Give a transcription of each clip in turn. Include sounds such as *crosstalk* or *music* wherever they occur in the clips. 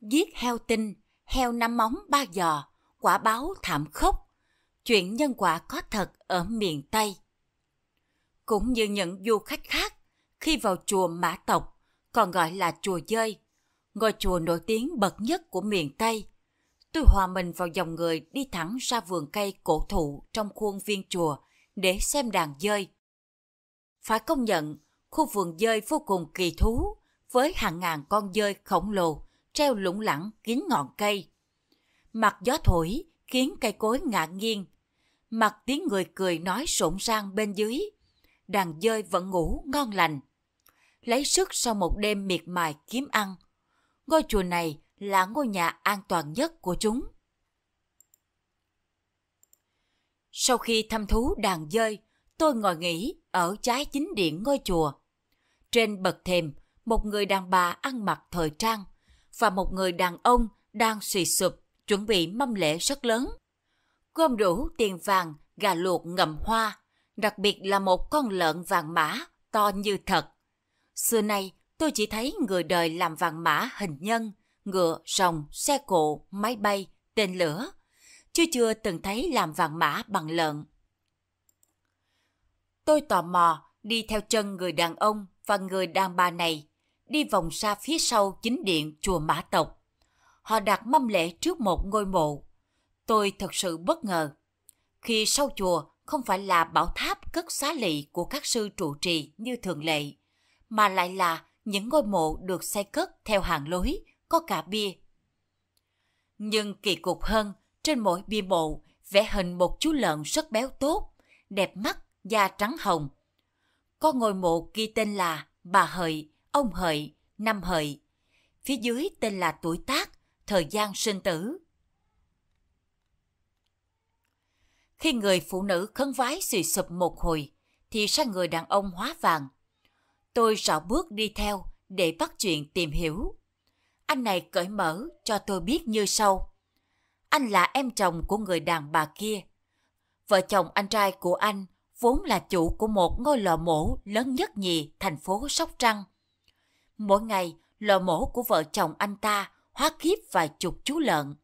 giết heo tinh, heo năm móng ba giò, quả báo thảm khốc. Chuyện nhân quả có thật ở miền Tây. Cũng như những du khách khác, khi vào chùa Mã Tộc, còn gọi là chùa Dơi, ngôi chùa nổi tiếng bậc nhất của miền Tây. Tôi hòa mình vào dòng người đi thẳng ra vườn cây cổ thụ trong khuôn viên chùa để xem đàn dơi. Phải công nhận, khu vườn dơi vô cùng kỳ thú với hàng ngàn con dơi khổng lồ treo lủng lẳng kín ngọn cây. Mặt gió thổi khiến cây cối ngạ nghiêng. Mặt tiếng người cười nói rộn rang bên dưới. Đàn dơi vẫn ngủ ngon lành. Lấy sức sau một đêm miệt mài kiếm ăn. Ngôi chùa này là ngôi nhà an toàn nhất của chúng. Sau khi thăm thú đàn dơi, tôi ngồi nghỉ ở trái chính điện ngôi chùa. Trên bậc thềm, một người đàn bà ăn mặc thời trang, và một người đàn ông đang suy sụp, chuẩn bị mâm lễ rất lớn. Gom đủ tiền vàng, gà luộc ngậm hoa, đặc biệt là một con lợn vàng mã to như thật. Xưa nay, tôi chỉ thấy người đời làm vàng mã hình nhân, ngựa, rồng, xe cộ, máy bay, tên lửa, chứ chưa từng thấy làm vàng mã bằng lợn. Tôi tò mò đi theo chân người đàn ông và người đàn bà này đi vòng ra phía sau chính điện chùa Mã Tộc. Họ đặt mâm lễ trước một ngôi mộ. Tôi thật sự bất ngờ. Khi sau chùa không phải là bảo tháp cất xá lị của các sư trụ trì như thường lệ, mà lại là những ngôi mộ được xây cất theo hàng lối, có cả bia. Nhưng kỳ cục hơn, trên mỗi bia mộ vẽ hình một chú lợn rất béo tốt, đẹp mắt, da trắng hồng. Có ngôi mộ ghi tên là Bà Hợi, ông hợi, năm hợi. Phía dưới tên là tuổi tác, thời gian sinh tử. Khi người phụ nữ khấn vái suy sụp một hồi, thì sang người đàn ông hóa vàng. Tôi rảo bước đi theo để bắt chuyện tìm hiểu. Anh này cởi mở cho tôi biết như sau. Anh là em chồng của người đàn bà kia. Vợ chồng anh trai của anh vốn là chủ của một ngôi lò mổ lớn nhất nhì thành phố Sóc Trăng – Mỗi ngày, lò mổ của vợ chồng anh ta hóa kiếp vài chục chú lợn.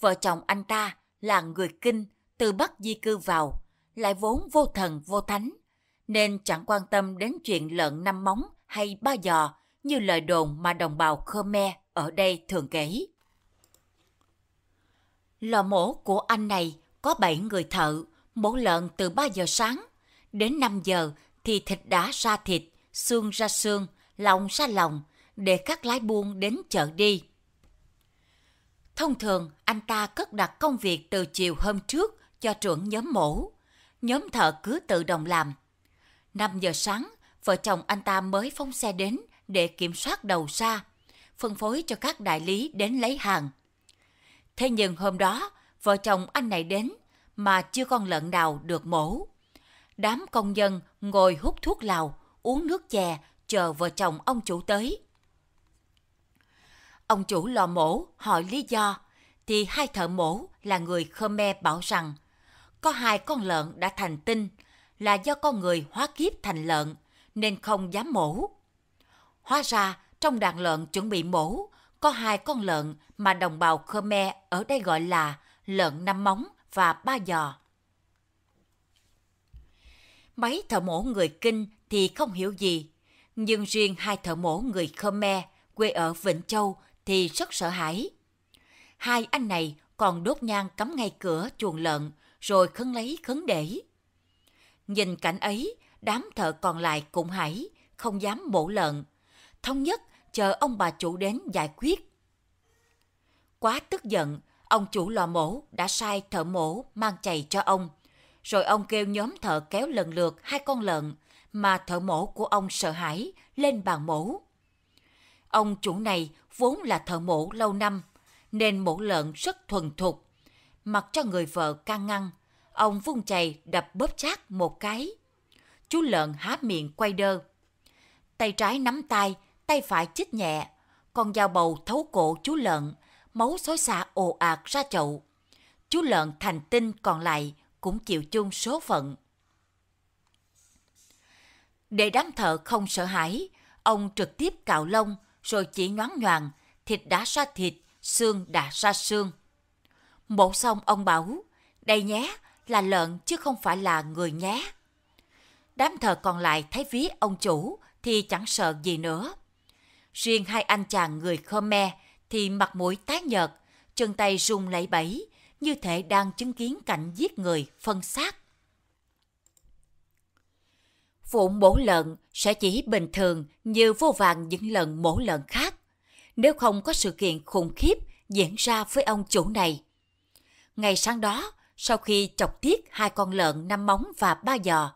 Vợ chồng anh ta là người kinh từ Bắc di cư vào, lại vốn vô thần vô thánh, nên chẳng quan tâm đến chuyện lợn năm móng hay ba giò như lời đồn mà đồng bào Khmer ở đây thường kể. Lò mổ của anh này có 7 người thợ, mổ lợn từ 3 giờ sáng. Đến 5 giờ thì thịt đã ra thịt, xương ra xương, lòng xa lòng để các lái buôn đến chợ đi. Thông thường, anh ta cất đặt công việc từ chiều hôm trước cho trưởng nhóm mổ. Nhóm thợ cứ tự động làm. 5 giờ sáng, vợ chồng anh ta mới phóng xe đến để kiểm soát đầu xa, phân phối cho các đại lý đến lấy hàng. Thế nhưng hôm đó, vợ chồng anh này đến mà chưa con lợn nào được mổ. Đám công dân ngồi hút thuốc lào, uống nước chè chờ vợ chồng ông chủ tới. Ông chủ lò mổ hỏi lý do, thì hai thợ mổ là người Khmer bảo rằng có hai con lợn đã thành tinh là do con người hóa kiếp thành lợn nên không dám mổ. Hóa ra trong đàn lợn chuẩn bị mổ có hai con lợn mà đồng bào Khmer ở đây gọi là lợn năm móng và ba giò. Mấy thợ mổ người kinh thì không hiểu gì, nhưng riêng hai thợ mổ người Khmer quê ở Vĩnh Châu thì rất sợ hãi. Hai anh này còn đốt nhang cắm ngay cửa chuồng lợn rồi khấn lấy khấn để. Nhìn cảnh ấy, đám thợ còn lại cũng hãi, không dám mổ lợn. Thống nhất chờ ông bà chủ đến giải quyết. Quá tức giận, ông chủ lò mổ đã sai thợ mổ mang chày cho ông. Rồi ông kêu nhóm thợ kéo lần lượt hai con lợn, mà thợ mổ của ông sợ hãi lên bàn mổ. Ông chủ này vốn là thợ mổ lâu năm, nên mổ lợn rất thuần thục. Mặc cho người vợ can ngăn, ông vung chày đập bóp chát một cái. Chú lợn há miệng quay đơ. Tay trái nắm tay, tay phải chích nhẹ. Con dao bầu thấu cổ chú lợn, máu xối xả ồ ạt ra chậu. Chú lợn thành tinh còn lại cũng chịu chung số phận. Để đám thợ không sợ hãi, ông trực tiếp cạo lông rồi chỉ nhoáng nhoàng, thịt đã ra thịt, xương đã ra xương. Mổ xong ông bảo, đây nhé, là lợn chứ không phải là người nhé. Đám thợ còn lại thấy ví ông chủ thì chẳng sợ gì nữa. Riêng hai anh chàng người Khmer thì mặt mũi tái nhợt, chân tay run lẩy bẩy, như thể đang chứng kiến cảnh giết người, phân xác vụn mổ lợn sẽ chỉ bình thường như vô vàng những lần mổ lợn khác, nếu không có sự kiện khủng khiếp diễn ra với ông chủ này. Ngày sáng đó, sau khi chọc tiết hai con lợn năm móng và ba giò.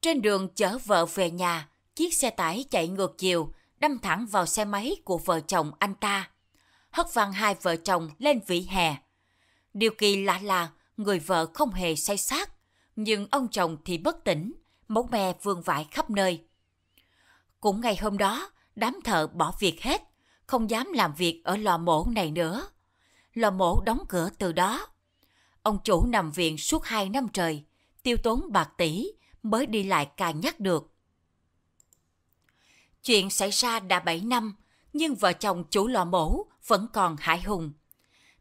Trên đường chở vợ về nhà, chiếc xe tải chạy ngược chiều, đâm thẳng vào xe máy của vợ chồng anh ta. Hất văng hai vợ chồng lên vỉa hè. Điều kỳ lạ là người vợ không hề say sát, nhưng ông chồng thì bất tỉnh, máu me vương vãi khắp nơi. Cũng ngày hôm đó, đám thợ bỏ việc hết, không dám làm việc ở lò mổ này nữa. Lò mổ đóng cửa từ đó. Ông chủ nằm viện suốt hai năm trời, tiêu tốn bạc tỷ mới đi lại cà nhắc được. Chuyện xảy ra đã 7 năm, nhưng vợ chồng chủ lò mổ vẫn còn hải hùng.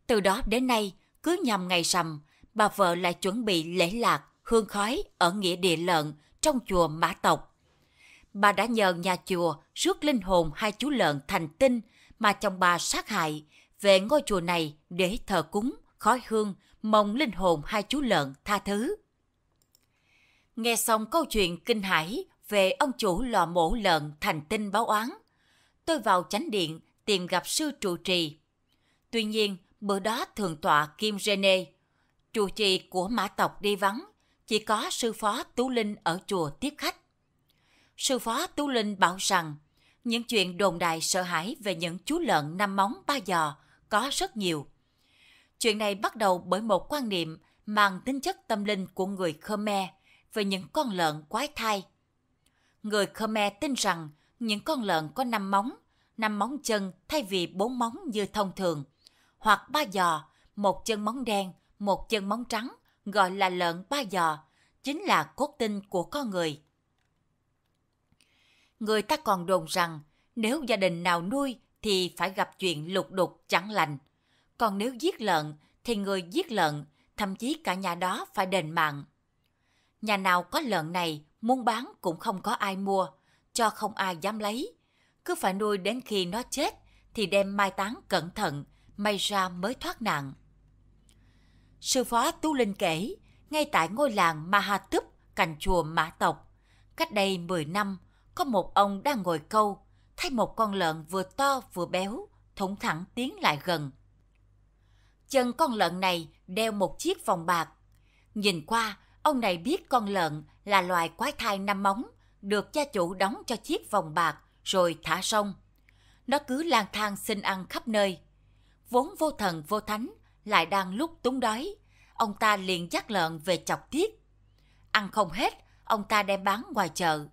Từ đó đến nay, cứ nhằm ngày rằm, bà vợ lại chuẩn bị lễ lạc, hương khói ở nghĩa địa lợn trong chùa Mã Tộc. Bà đã nhờ nhà chùa rước linh hồn hai chú lợn thành tinh mà chồng bà sát hại về ngôi chùa này để thờ cúng, khói hương, mong linh hồn hai chú lợn tha thứ. Nghe xong câu chuyện kinh hãi về ông chủ lò mổ lợn thành tinh báo oán, tôi vào chánh điện tìm gặp sư trụ trì. Tuy nhiên, bữa đó thường tọa Kim Rene, trụ trì của mã tộc đi vắng chỉ có sư phó Tú Linh ở chùa tiếp khách. Sư phó Tú Linh bảo rằng, những chuyện đồn đại sợ hãi về những chú lợn năm móng ba giò có rất nhiều. Chuyện này bắt đầu bởi một quan niệm mang tính chất tâm linh của người Khmer về những con lợn quái thai. Người Khmer tin rằng những con lợn có năm móng, năm móng chân thay vì bốn móng như thông thường, hoặc ba giò, một chân móng đen, một chân móng trắng, gọi là lợn ba giò, chính là cốt tinh của con người. Người ta còn đồn rằng, nếu gia đình nào nuôi thì phải gặp chuyện lục đục chẳng lành. Còn nếu giết lợn thì người giết lợn, thậm chí cả nhà đó phải đền mạng. Nhà nào có lợn này muốn bán cũng không có ai mua, cho không ai dám lấy. Cứ phải nuôi đến khi nó chết thì đem mai táng cẩn thận, may ra mới thoát nạn. Sư phó Tu Linh kể, ngay tại ngôi làng mahatup cành chùa Mã tộc, cách đây 10 năm, có một ông đang ngồi câu, thấy một con lợn vừa to vừa béo, thủng thẳng tiến lại gần. Chân con lợn này đeo một chiếc vòng bạc. Nhìn qua, ông này biết con lợn là loài quái thai năm móng, được cha chủ đóng cho chiếc vòng bạc rồi thả sông. Nó cứ lang thang xin ăn khắp nơi. Vốn vô thần vô thánh, lại đang lúc túng đói, ông ta liền dắt lợn về chọc tiết. Ăn không hết, ông ta đem bán ngoài chợ.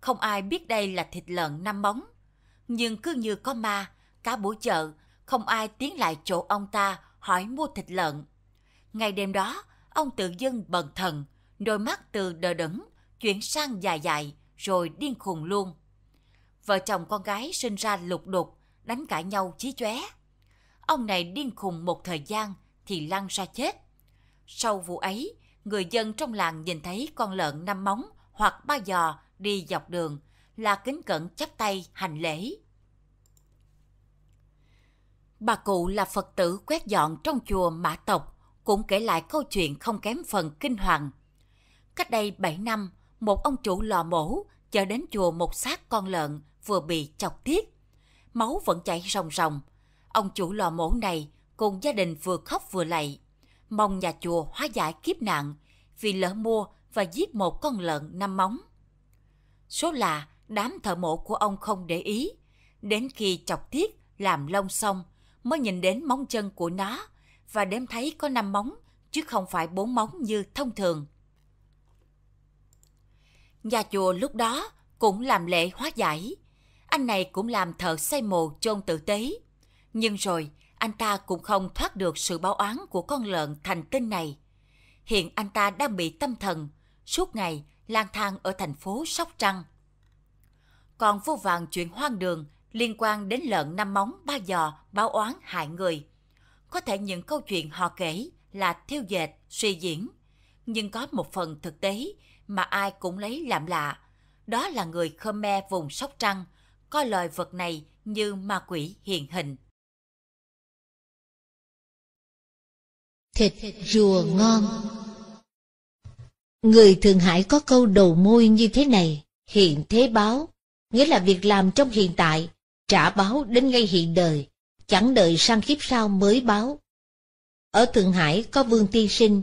Không ai biết đây là thịt lợn năm móng. Nhưng cứ như có ma, cả buổi chợ, không ai tiến lại chỗ ông ta hỏi mua thịt lợn. Ngày đêm đó, ông tự dưng bần thần, đôi mắt từ đờ đẫn chuyển sang dài dài, rồi điên khùng luôn. Vợ chồng con gái sinh ra lục đục, đánh cãi nhau chí chóe. Ông này điên khùng một thời gian thì lăn ra chết. Sau vụ ấy, người dân trong làng nhìn thấy con lợn năm móng hoặc ba giò đi dọc đường là kính cẩn chắp tay hành lễ. Bà cụ là Phật tử quét dọn trong chùa Mã Tộc cũng kể lại câu chuyện không kém phần kinh hoàng. Cách đây 7 năm, một ông chủ lò mổ chờ đến chùa một xác con lợn vừa bị chọc tiết. Máu vẫn chảy ròng ròng, Ông chủ lò mổ này cùng gia đình vừa khóc vừa lạy, mong nhà chùa hóa giải kiếp nạn vì lỡ mua và giết một con lợn năm móng. Số là đám thợ mộ của ông không để ý, đến khi chọc tiết làm lông xong mới nhìn đến móng chân của nó và đếm thấy có năm móng chứ không phải bốn móng như thông thường. Nhà chùa lúc đó cũng làm lễ hóa giải. Anh này cũng làm thợ xây mồ chôn tử tế. Nhưng rồi, anh ta cũng không thoát được sự báo oán của con lợn thành tinh này. Hiện anh ta đang bị tâm thần, suốt ngày lang thang ở thành phố Sóc Trăng. Còn vô vàng chuyện hoang đường liên quan đến lợn năm móng ba giò báo oán hại người. Có thể những câu chuyện họ kể là thiêu dệt, suy diễn, nhưng có một phần thực tế mà ai cũng lấy làm lạ. Đó là người Khmer vùng Sóc Trăng, coi loài vật này như ma quỷ hiện hình. Thịt rùa ngon Người Thượng Hải có câu đầu môi như thế này, hiện thế báo, nghĩa là việc làm trong hiện tại, trả báo đến ngay hiện đời, chẳng đợi sang kiếp sau mới báo. Ở Thượng Hải có Vương Tiên Sinh,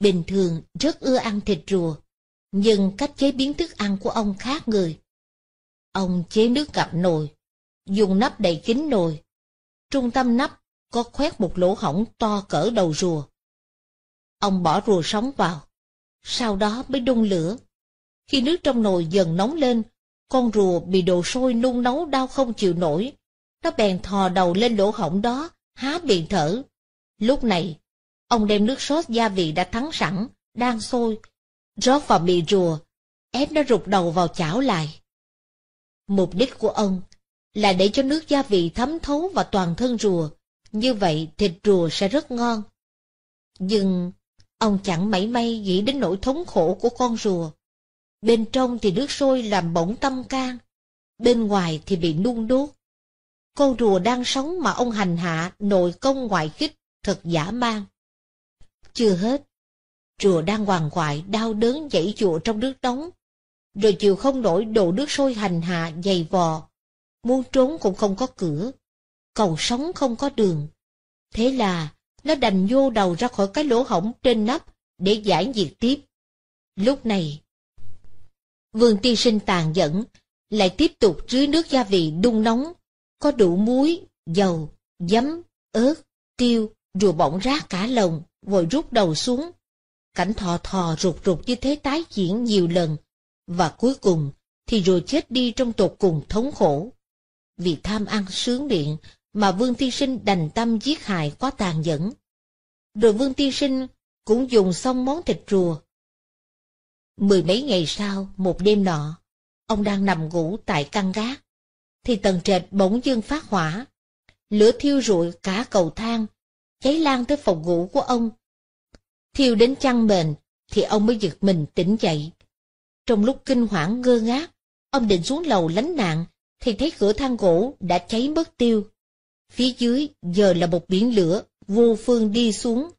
bình thường rất ưa ăn thịt rùa, nhưng cách chế biến thức ăn của ông khác người. Ông chế nước gặp nồi, dùng nắp đầy kín nồi, trung tâm nắp có khoét một lỗ hổng to cỡ đầu rùa. Ông bỏ rùa sống vào, sau đó mới đun lửa. Khi nước trong nồi dần nóng lên, con rùa bị đồ sôi nung nấu đau không chịu nổi. Nó bèn thò đầu lên lỗ hổng đó, há miệng thở. Lúc này, ông đem nước sốt gia vị đã thắng sẵn, đang sôi, rót vào miệng rùa, ép nó rụt đầu vào chảo lại. Mục đích của ông là để cho nước gia vị thấm thấu vào toàn thân rùa, như vậy thịt rùa sẽ rất ngon. Nhưng ông chẳng mảy may nghĩ đến nỗi thống khổ của con rùa. Bên trong thì nước sôi làm bỏng tâm can, bên ngoài thì bị nung đốt. Con rùa đang sống mà ông hành hạ nội công ngoại khích thật giả man. Chưa hết, rùa đang hoàng hoại đau đớn dãy dụa trong nước đóng rồi chịu không nổi đổ nước sôi hành hạ dày vò, muốn trốn cũng không có cửa cầu sống không có đường. Thế là, nó đành vô đầu ra khỏi cái lỗ hổng trên nắp để giải nhiệt tiếp. Lúc này, Vương Tiên Sinh tàn dẫn, lại tiếp tục rưới nước gia vị đun nóng, có đủ muối, dầu, giấm, ớt, tiêu, rùa bỏng ra cả lồng, vội rút đầu xuống. Cảnh thò thò rụt rụt như thế tái diễn nhiều lần, và cuối cùng thì rùa chết đi trong tột cùng thống khổ. Vì tham ăn sướng miệng, mà Vương Tiên Sinh đành tâm giết hại quá tàn nhẫn. Rồi Vương Tiên Sinh cũng dùng xong món thịt rùa. Mười mấy ngày sau, một đêm nọ, ông đang nằm ngủ tại căn gác, thì tầng trệt bỗng dưng phát hỏa. Lửa thiêu rụi cả cầu thang, cháy lan tới phòng ngủ của ông. Thiêu đến chăn mền, thì ông mới giật mình tỉnh dậy. Trong lúc kinh hoảng ngơ ngác, ông định xuống lầu lánh nạn, thì thấy cửa thang gỗ đã cháy mất tiêu. Phía dưới giờ là một biển lửa, vô phương đi xuống.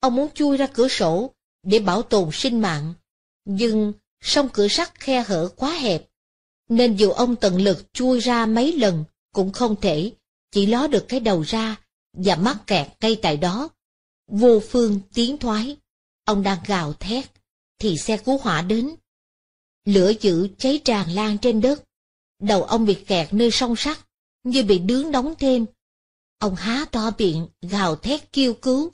Ông muốn chui ra cửa sổ để bảo tồn sinh mạng, nhưng song cửa sắt khe hở quá hẹp, nên dù ông tận lực chui ra mấy lần cũng không thể, chỉ ló được cái đầu ra và mắc kẹt ngay tại đó. Vô phương tiến thoái, ông đang gào thét, thì xe cứu hỏa đến. Lửa dữ cháy tràn lan trên đất, đầu ông bị kẹt nơi song sắt, như bị đướng đóng thêm, Ông há to miệng, gào thét kêu cứu.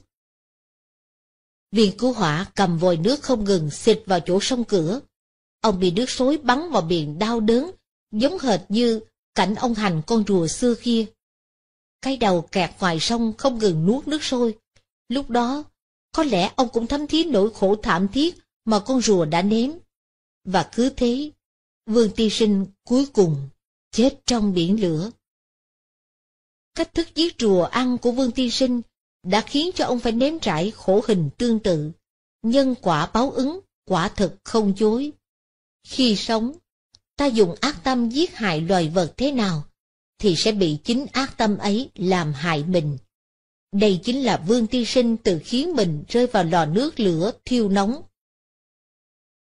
Viên cứu hỏa cầm vòi nước không ngừng xịt vào chỗ sông cửa. Ông bị nước xối bắn vào miệng đau đớn, giống hệt như cảnh ông hành con rùa xưa kia. Cái đầu kẹt ngoài sông không ngừng nuốt nước sôi. Lúc đó, có lẽ ông cũng thấm thí nỗi khổ thảm thiết mà con rùa đã nếm. Và cứ thế, Vương Ti Sinh cuối cùng chết trong biển lửa thách thức giết rùa ăn của Vương Tiên Sinh đã khiến cho ông phải nếm trải khổ hình tương tự. Nhân quả báo ứng, quả thực không chối Khi sống, ta dùng ác tâm giết hại loài vật thế nào, thì sẽ bị chính ác tâm ấy làm hại mình. Đây chính là Vương Tiên Sinh tự khiến mình rơi vào lò nước lửa thiêu nóng.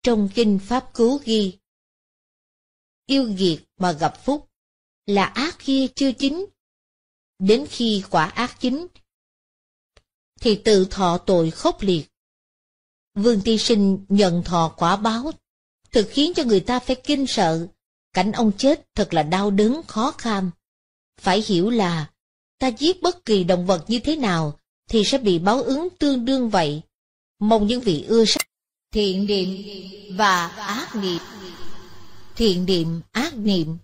Trong Kinh Pháp Cứu ghi Yêu nghiệt mà gặp phúc, là ác kia chưa chính Đến khi quả ác chính, thì tự thọ tội khốc liệt. Vương Ti Sinh nhận thọ quả báo, thực khiến cho người ta phải kinh sợ. Cảnh ông chết thật là đau đớn khó kham. Phải hiểu là, ta giết bất kỳ động vật như thế nào, thì sẽ bị báo ứng tương đương vậy. Mong những vị ưa sách thiện niệm và ác niệm. Thiện niệm, ác niệm,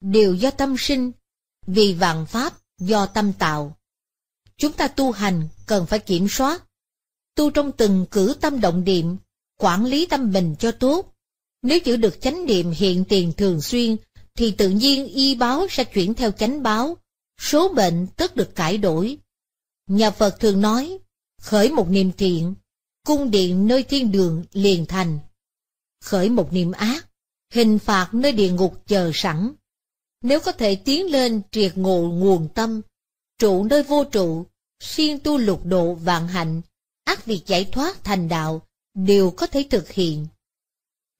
đều do tâm sinh, vì vạn pháp do tâm tạo. Chúng ta tu hành cần phải kiểm soát, tu trong từng cử tâm động niệm, quản lý tâm mình cho tốt. Nếu giữ được chánh niệm hiện tiền thường xuyên, thì tự nhiên y báo sẽ chuyển theo chánh báo, số bệnh tức được cải đổi. Nhà Phật thường nói, khởi một niềm thiện, cung điện nơi thiên đường liền thành. Khởi một niềm ác, hình phạt nơi địa ngục chờ sẵn. Nếu có thể tiến lên triệt ngộ nguồn tâm, trụ nơi vô trụ, siêng tu lục độ vạn hạnh, ác việc giải thoát thành đạo, đều có thể thực hiện.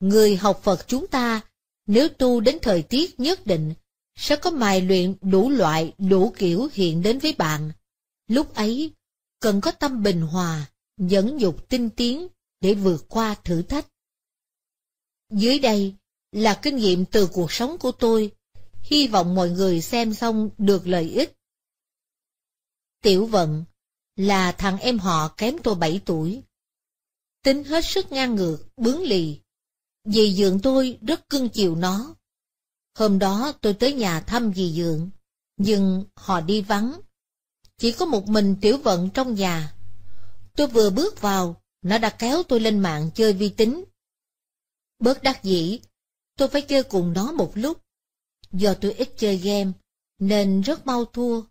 Người học Phật chúng ta, nếu tu đến thời tiết nhất định, sẽ có mài luyện đủ loại, đủ kiểu hiện đến với bạn. Lúc ấy, cần có tâm bình hòa, dẫn dục tinh tiến để vượt qua thử thách. Dưới đây là kinh nghiệm từ cuộc sống của tôi hy vọng mọi người xem xong được lợi ích. Tiểu Vận là thằng em họ kém tôi 7 tuổi. Tính hết sức ngang ngược, bướng lì. Dì dượng tôi rất cưng chiều nó. Hôm đó tôi tới nhà thăm dì dượng, nhưng họ đi vắng. Chỉ có một mình Tiểu Vận trong nhà. Tôi vừa bước vào, nó đã kéo tôi lên mạng chơi vi tính. Bớt đắc dĩ, tôi phải chơi cùng nó một lúc. Do tôi ít chơi game, nên rất mau thua,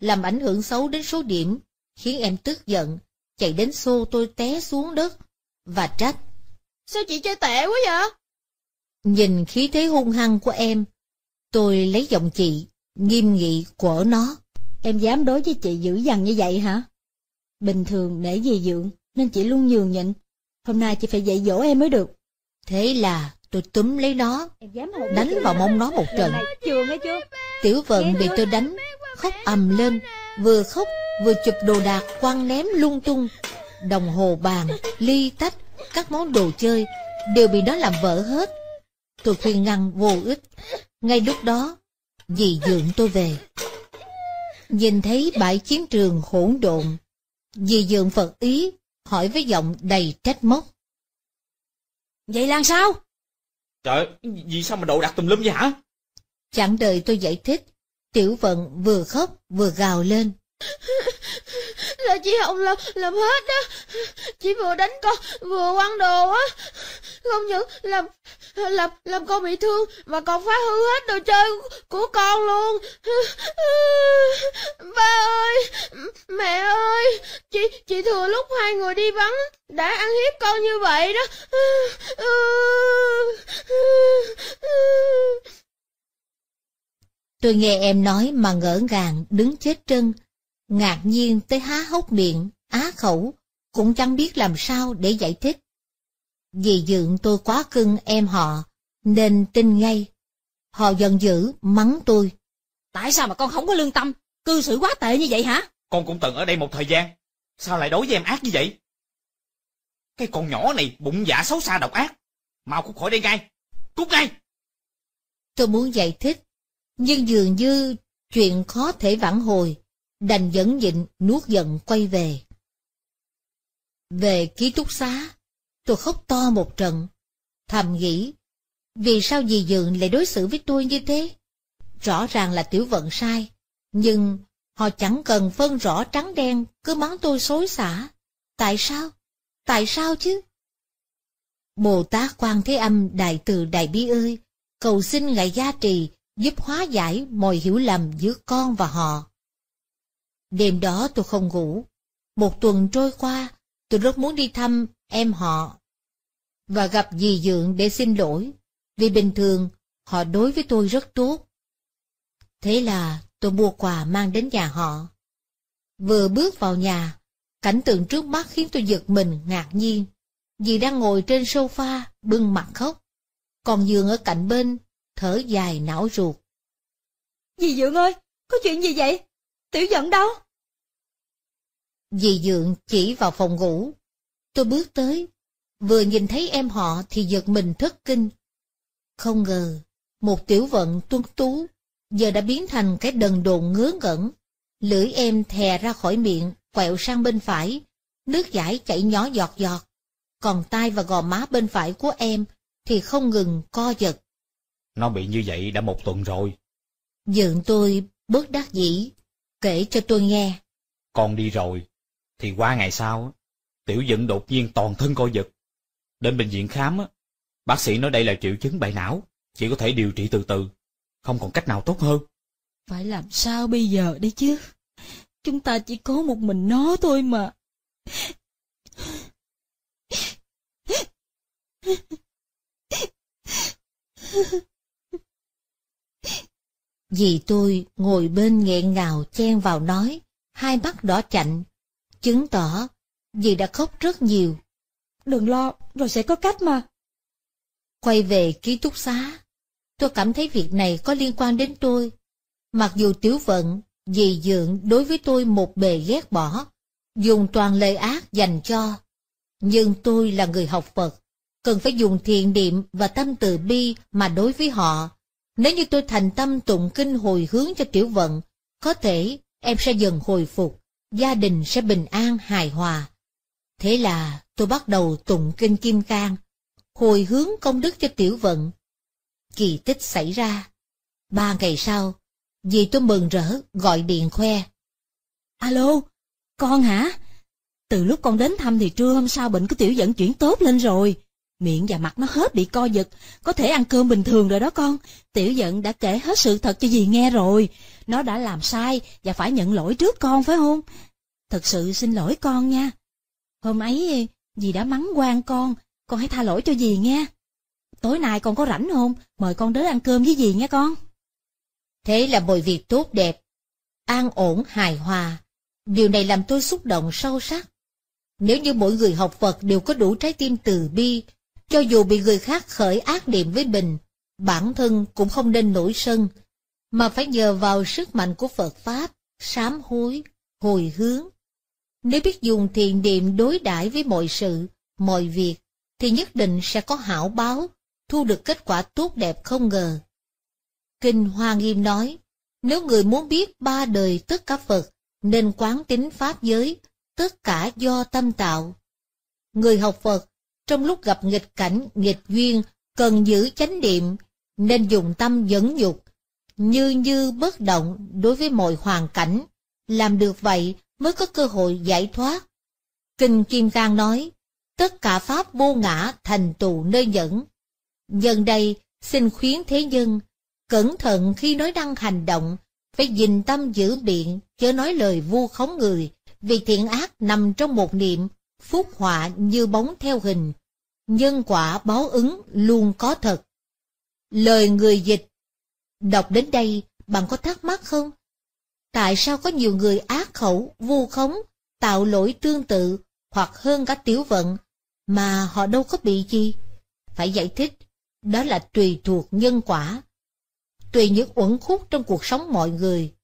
làm ảnh hưởng xấu đến số điểm, khiến em tức giận, chạy đến xô tôi té xuống đất, và trách. Sao chị chơi tệ quá vậy? Nhìn khí thế hung hăng của em, tôi lấy giọng chị, nghiêm nghị của nó. Em dám đối với chị dữ dằn như vậy hả? Bình thường để gì dượng, nên chị luôn nhường nhịn. Hôm nay chị phải dạy dỗ em mới được. Thế là Tôi túm lấy nó Đánh vào mông nó một trận Tiểu vận bị tôi đánh Khóc ầm lên Vừa khóc vừa chụp đồ đạc quăng ném lung tung Đồng hồ bàn Ly tách Các món đồ chơi Đều bị nó làm vỡ hết Tôi khuyên ngăn vô ích Ngay lúc đó Dì dưỡng tôi về Nhìn thấy bãi chiến trường hỗn độn Dì dưỡng Phật ý Hỏi với giọng đầy trách móc Vậy làm sao Trời, vì sao mà đồ đặt tùm lum vậy hả? Chẳng đợi tôi giải thích, Tiểu Vận vừa khóc vừa gào lên là chị Hồng làm, làm hết á. Chị vừa đánh con, vừa quăng đồ á. Không những làm làm làm con bị thương mà còn phá hư hết đồ chơi của con luôn. Ba ơi, mẹ ơi, chị chị thừa lúc hai người đi vắng đã ăn hiếp con như vậy đó. Tôi nghe em nói mà ngỡ ngàng đứng chết chân ngạc nhiên tới há hốc miệng, á khẩu, cũng chẳng biết làm sao để giải thích. Vì dượng tôi quá cưng em họ, nên tin ngay. Họ giận dữ, mắng tôi. Tại sao mà con không có lương tâm, cư xử quá tệ như vậy hả? Con cũng từng ở đây một thời gian, sao lại đối với em ác như vậy? Cái con nhỏ này bụng dạ xấu xa độc ác, mau cút khỏi đây ngay, cút ngay! Tôi muốn giải thích, nhưng dường như chuyện khó thể vãn hồi đành dẫn dịnh nuốt giận quay về. Về ký túc xá, tôi khóc to một trận, thầm nghĩ, vì sao dì Dượng lại đối xử với tôi như thế? Rõ ràng là tiểu vận sai, nhưng họ chẳng cần phân rõ trắng đen, cứ mắng tôi xối xả. Tại sao? Tại sao chứ? Bồ Tát Quan Thế Âm Đại Từ Đại Bi ơi, cầu xin Ngài gia trì, giúp hóa giải mọi hiểu lầm giữa con và họ. Đêm đó tôi không ngủ. Một tuần trôi qua, tôi rất muốn đi thăm em họ và gặp dì Dượng để xin lỗi, vì bình thường họ đối với tôi rất tốt. Thế là tôi mua quà mang đến nhà họ. Vừa bước vào nhà, cảnh tượng trước mắt khiến tôi giật mình ngạc nhiên. Dì đang ngồi trên sofa, bưng mặt khóc. Còn giường ở cạnh bên, thở dài não ruột. Dì Dượng ơi, có chuyện gì vậy? Tiểu giận đâu? Dì dượng chỉ vào phòng ngủ. Tôi bước tới, vừa nhìn thấy em họ thì giật mình thất kinh. Không ngờ, một tiểu vận tuấn tú, giờ đã biến thành cái đần đồn ngớ ngẩn. Lưỡi em thè ra khỏi miệng, quẹo sang bên phải, nước giải chảy nhỏ giọt giọt. Còn tay và gò má bên phải của em thì không ngừng co giật. Nó bị như vậy đã một tuần rồi. Dượng tôi bớt đắc dĩ, kể cho tôi nghe. Con đi rồi, thì qua ngày sau, tiểu dận đột nhiên toàn thân co giật. Đến bệnh viện khám, bác sĩ nói đây là triệu chứng bại não, chỉ có thể điều trị từ từ, không còn cách nào tốt hơn. Phải làm sao bây giờ đây chứ? Chúng ta chỉ có một mình nó thôi mà. Dì tôi ngồi bên nghẹn ngào chen vào nói, hai mắt đỏ chạnh, chứng tỏ dì đã khóc rất nhiều. Đừng lo, rồi sẽ có cách mà. Quay về ký túc xá, tôi cảm thấy việc này có liên quan đến tôi. Mặc dù tiểu vận, dì dượng đối với tôi một bề ghét bỏ, dùng toàn lời ác dành cho. Nhưng tôi là người học Phật, cần phải dùng thiện niệm và tâm từ bi mà đối với họ, nếu như tôi thành tâm tụng kinh hồi hướng cho tiểu vận, có thể em sẽ dần hồi phục, gia đình sẽ bình an hài hòa. Thế là tôi bắt đầu tụng kinh Kim Cang, hồi hướng công đức cho tiểu vận. Kỳ tích xảy ra. Ba ngày sau, dì tôi mừng rỡ gọi điện khoe. Alo, con hả? Từ lúc con đến thăm thì trưa hôm sau bệnh của tiểu vận chuyển tốt lên rồi. Miệng và mặt nó hết bị co giật, có thể ăn cơm bình thường rồi đó con. Tiểu giận đã kể hết sự thật cho dì nghe rồi. Nó đã làm sai và phải nhận lỗi trước con phải không? Thật sự xin lỗi con nha. Hôm ấy dì đã mắng quan con, con hãy tha lỗi cho dì nghe. Tối nay con có rảnh không? Mời con đến ăn cơm với dì nghe con. Thế là mọi việc tốt đẹp, an ổn, hài hòa. Điều này làm tôi xúc động sâu sắc. Nếu như mỗi người học Phật đều có đủ trái tim từ bi, cho dù bị người khác khởi ác niệm với mình, bản thân cũng không nên nổi sân, mà phải nhờ vào sức mạnh của Phật Pháp, sám hối, hồi hướng. Nếu biết dùng thiền niệm đối đãi với mọi sự, mọi việc, thì nhất định sẽ có hảo báo, thu được kết quả tốt đẹp không ngờ. Kinh Hoa Nghiêm nói, nếu người muốn biết ba đời tất cả Phật, nên quán tính Pháp giới, tất cả do tâm tạo. Người học Phật trong lúc gặp nghịch cảnh, nghịch duyên, cần giữ chánh niệm, nên dùng tâm dẫn nhục như như bất động đối với mọi hoàn cảnh. Làm được vậy mới có cơ hội giải thoát. Kinh Kim Cang nói, tất cả pháp vô ngã thành tù nơi nhẫn. Nhân đây, xin khuyến thế dân, cẩn thận khi nói năng hành động, phải dình tâm giữ biện, chớ nói lời vu khống người, vì thiện ác nằm trong một niệm, phúc họa như bóng theo hình, nhân quả báo ứng luôn có thật. Lời người dịch Đọc đến đây, bạn có thắc mắc không? Tại sao có nhiều người ác khẩu, vu khống, tạo lỗi tương tự hoặc hơn cả tiểu vận mà họ đâu có bị gì? Phải giải thích, đó là tùy thuộc nhân quả. Tùy những uẩn khúc trong cuộc sống mọi người,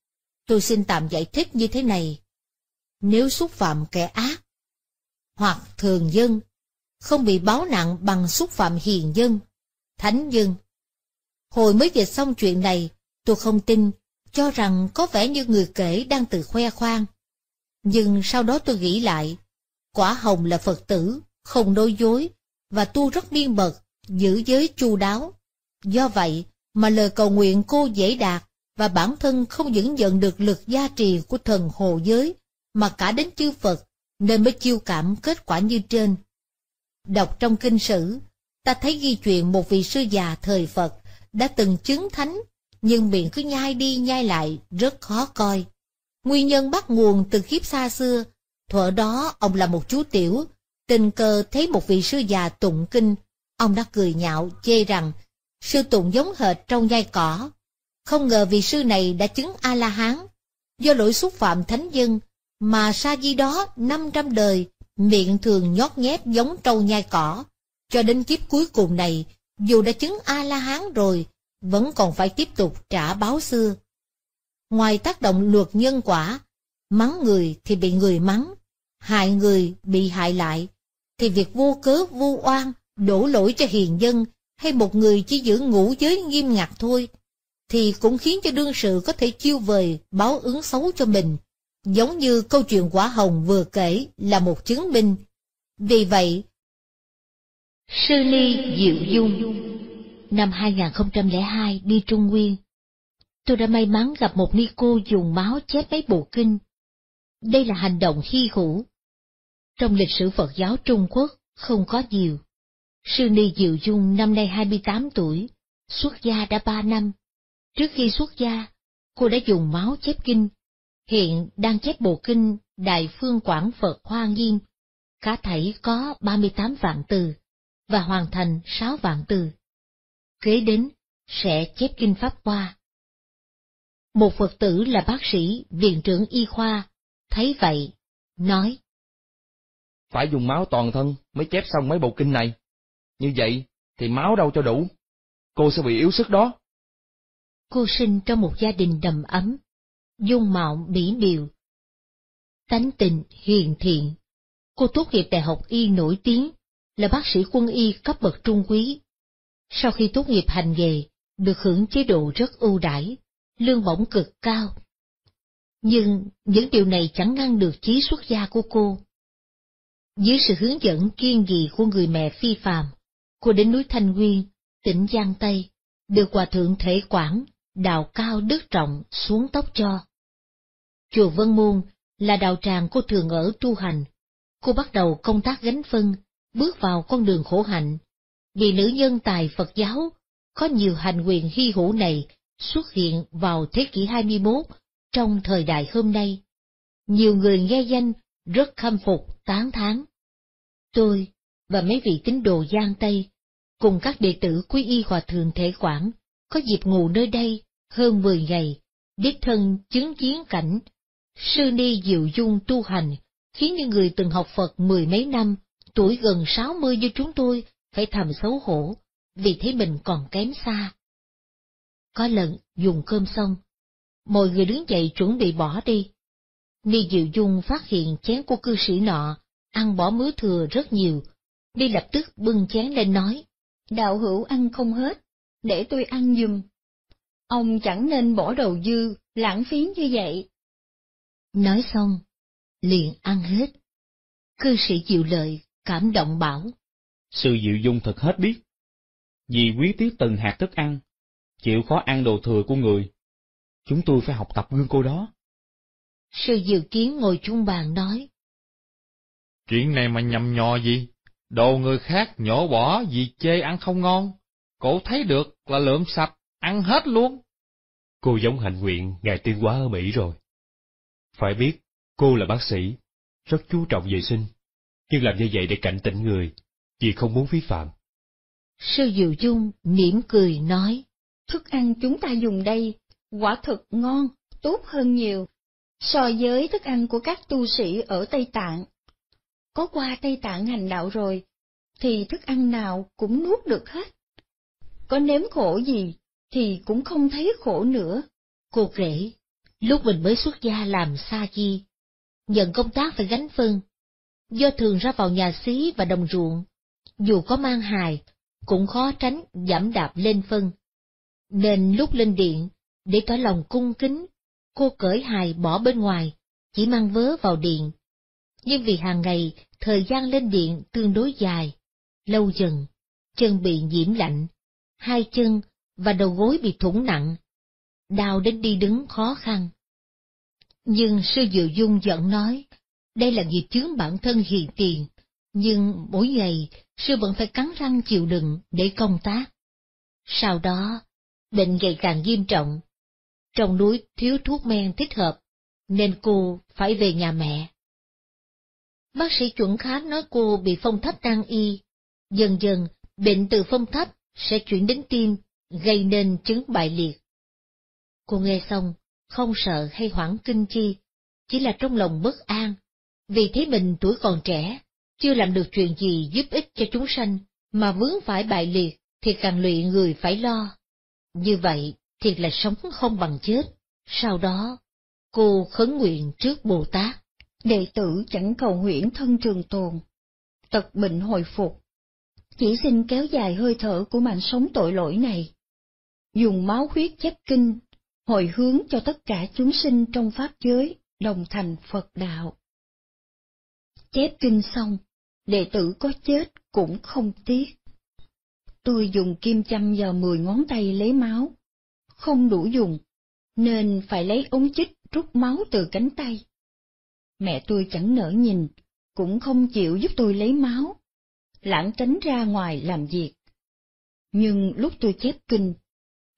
tôi xin tạm giải thích như thế này. Nếu xúc phạm kẻ ác, hoặc thường dân, không bị báo nặng bằng xúc phạm hiền dân, thánh dân. Hồi mới dịch xong chuyện này, tôi không tin, cho rằng có vẻ như người kể đang tự khoe khoang. Nhưng sau đó tôi nghĩ lại, quả hồng là Phật tử, không nói dối, và tu rất miên mật, giữ giới chu đáo. Do vậy mà lời cầu nguyện cô dễ đạt, và bản thân không những nhận được lực gia trì của thần hồ giới, mà cả đến chư Phật nên mới chiêu cảm kết quả như trên. Đọc trong kinh sử, ta thấy ghi chuyện một vị sư già thời Phật đã từng chứng thánh, nhưng miệng cứ nhai đi nhai lại rất khó coi. Nguyên nhân bắt nguồn từ khiếp xa xưa, thuở đó ông là một chú tiểu, tình cờ thấy một vị sư già tụng kinh, ông đã cười nhạo chê rằng sư tụng giống hệt trong nhai cỏ. Không ngờ vị sư này đã chứng A-la-hán, do lỗi xúc phạm thánh dân, mà sa di đó năm trăm đời miệng thường nhót nhép giống trâu nhai cỏ cho đến kiếp cuối cùng này dù đã chứng a la hán rồi vẫn còn phải tiếp tục trả báo xưa ngoài tác động luật nhân quả mắng người thì bị người mắng hại người bị hại lại thì việc vô cớ vu oan đổ lỗi cho hiền dân hay một người chỉ giữ ngũ giới nghiêm ngặt thôi thì cũng khiến cho đương sự có thể chiêu vời báo ứng xấu cho mình Giống như câu chuyện quả hồng vừa kể là một chứng minh. Vì vậy, Sư ni Diệu Dung Năm 2002 đi Trung Nguyên, tôi đã may mắn gặp một ni cô dùng máu chép mấy bộ kinh. Đây là hành động hy hữu. Trong lịch sử Phật giáo Trung Quốc không có nhiều. Sư Ni Diệu Dung năm nay 28 tuổi, xuất gia đã 3 năm. Trước khi xuất gia, cô đã dùng máu chép kinh hiện đang chép bộ kinh Đại Phương Quảng Phật Hoa Nghiêm, cá thảy có 38 vạn từ, và hoàn thành 6 vạn từ. Kế đến, sẽ chép kinh Pháp Hoa. Một Phật tử là bác sĩ, viện trưởng y khoa, thấy vậy, nói. Phải dùng máu toàn thân mới chép xong mấy bộ kinh này. Như vậy thì máu đâu cho đủ, cô sẽ bị yếu sức đó. Cô sinh trong một gia đình đầm ấm, dung mạo mỹ miều. Tánh tình hiền thiện. Cô tốt nghiệp Đại học Y nổi tiếng, là bác sĩ quân y cấp bậc trung quý. Sau khi tốt nghiệp hành nghề, được hưởng chế độ rất ưu đãi, lương bổng cực cao. Nhưng những điều này chẳng ngăn được chí xuất gia của cô. Dưới sự hướng dẫn kiên nghị của người mẹ phi phàm, cô đến núi Thanh Nguyên, tỉnh Giang Tây, được Hòa Thượng Thể Quảng, Đào Cao Đức Trọng xuống tóc cho. Chùa Vân Môn là đạo tràng cô thường ở tu hành. Cô bắt đầu công tác gánh phân, bước vào con đường khổ hạnh. Vì nữ nhân tài Phật giáo, có nhiều hành quyền hy hữu này xuất hiện vào thế kỷ 21 trong thời đại hôm nay. Nhiều người nghe danh rất khâm phục, tán thán. Tôi và mấy vị tín đồ Giang Tây, cùng các đệ tử quý y hòa thượng Thể Quảng, có dịp ngủ nơi đây hơn 10 ngày, đích thân chứng kiến cảnh Sư Ni Diệu Dung tu hành, khiến những người từng học Phật mười mấy năm, tuổi gần sáu mươi như chúng tôi, phải thầm xấu hổ, vì thấy mình còn kém xa. Có lần, dùng cơm xong, mọi người đứng dậy chuẩn bị bỏ đi. Ni Diệu Dung phát hiện chén của cư sĩ nọ, ăn bỏ mứa thừa rất nhiều, đi lập tức bưng chén lên nói, đạo hữu ăn không hết, để tôi ăn dùm. Ông chẳng nên bỏ đầu dư, lãng phí như vậy. Nói xong, liền ăn hết. Cư sĩ Diệu lời cảm động bảo. Sư dịu Dung thật hết biết. Vì quý tiếc từng hạt thức ăn, chịu khó ăn đồ thừa của người. Chúng tôi phải học tập gương cô đó. Sư Diệu Kiến ngồi chung bàn nói. Chuyện này mà nhầm nhò gì? Đồ người khác nhổ bỏ vì chê ăn không ngon. Cổ thấy được là lượm sạch, ăn hết luôn. Cô giống hạnh nguyện ngày tiên quá ở Mỹ rồi. Phải biết, cô là bác sĩ, rất chú trọng vệ sinh, nhưng làm như vậy để cảnh tỉnh người, vì không muốn vi phạm. Sư Diệu Dung mỉm cười nói, thức ăn chúng ta dùng đây, quả thực ngon, tốt hơn nhiều, so với thức ăn của các tu sĩ ở Tây Tạng. Có qua Tây Tạng hành đạo rồi, thì thức ăn nào cũng nuốt được hết. Có nếm khổ gì thì cũng không thấy khổ nữa. Cô rễ. Lúc mình mới xuất gia làm sa di, nhận công tác phải gánh phân, do thường ra vào nhà xí và đồng ruộng, dù có mang hài, cũng khó tránh giảm đạp lên phân. Nên lúc lên điện, để tỏ lòng cung kính, cô cởi hài bỏ bên ngoài, chỉ mang vớ vào điện. Nhưng vì hàng ngày, thời gian lên điện tương đối dài, lâu dần, chân bị nhiễm lạnh, hai chân và đầu gối bị thủng nặng, đau đến đi đứng khó khăn. Nhưng sư Diệu Dung giận nói, đây là nghiệp chướng bản thân hiện tiền, nhưng mỗi ngày sư vẫn phải cắn răng chịu đựng để công tác. Sau đó, bệnh ngày càng nghiêm trọng. Trong núi thiếu thuốc men thích hợp, nên cô phải về nhà mẹ. Bác sĩ chuẩn khám nói cô bị phong thấp nan y, dần dần bệnh từ phong thấp sẽ chuyển đến tim, gây nên chứng bại liệt. Cô nghe xong, không sợ hay hoảng kinh chi, chỉ là trong lòng bất an, vì thấy mình tuổi còn trẻ, chưa làm được chuyện gì giúp ích cho chúng sanh, mà vướng phải bại liệt thì càng lụy người phải lo. Như vậy, thiệt là sống không bằng chết. Sau đó, cô khấn nguyện trước Bồ Tát. Đệ tử chẳng cầu nguyện thân trường tồn, tật bệnh hồi phục. Chỉ xin kéo dài hơi thở của mạng sống tội lỗi này. Dùng máu huyết chép kinh hồi hướng cho tất cả chúng sinh trong pháp giới đồng thành Phật đạo. Chép kinh xong, đệ tử có chết cũng không tiếc. Tôi dùng kim châm vào mười ngón tay lấy máu, không đủ dùng, nên phải lấy ống chích rút máu từ cánh tay. Mẹ tôi chẳng nỡ nhìn, cũng không chịu giúp tôi lấy máu, lãng tránh ra ngoài làm việc. Nhưng lúc tôi chép kinh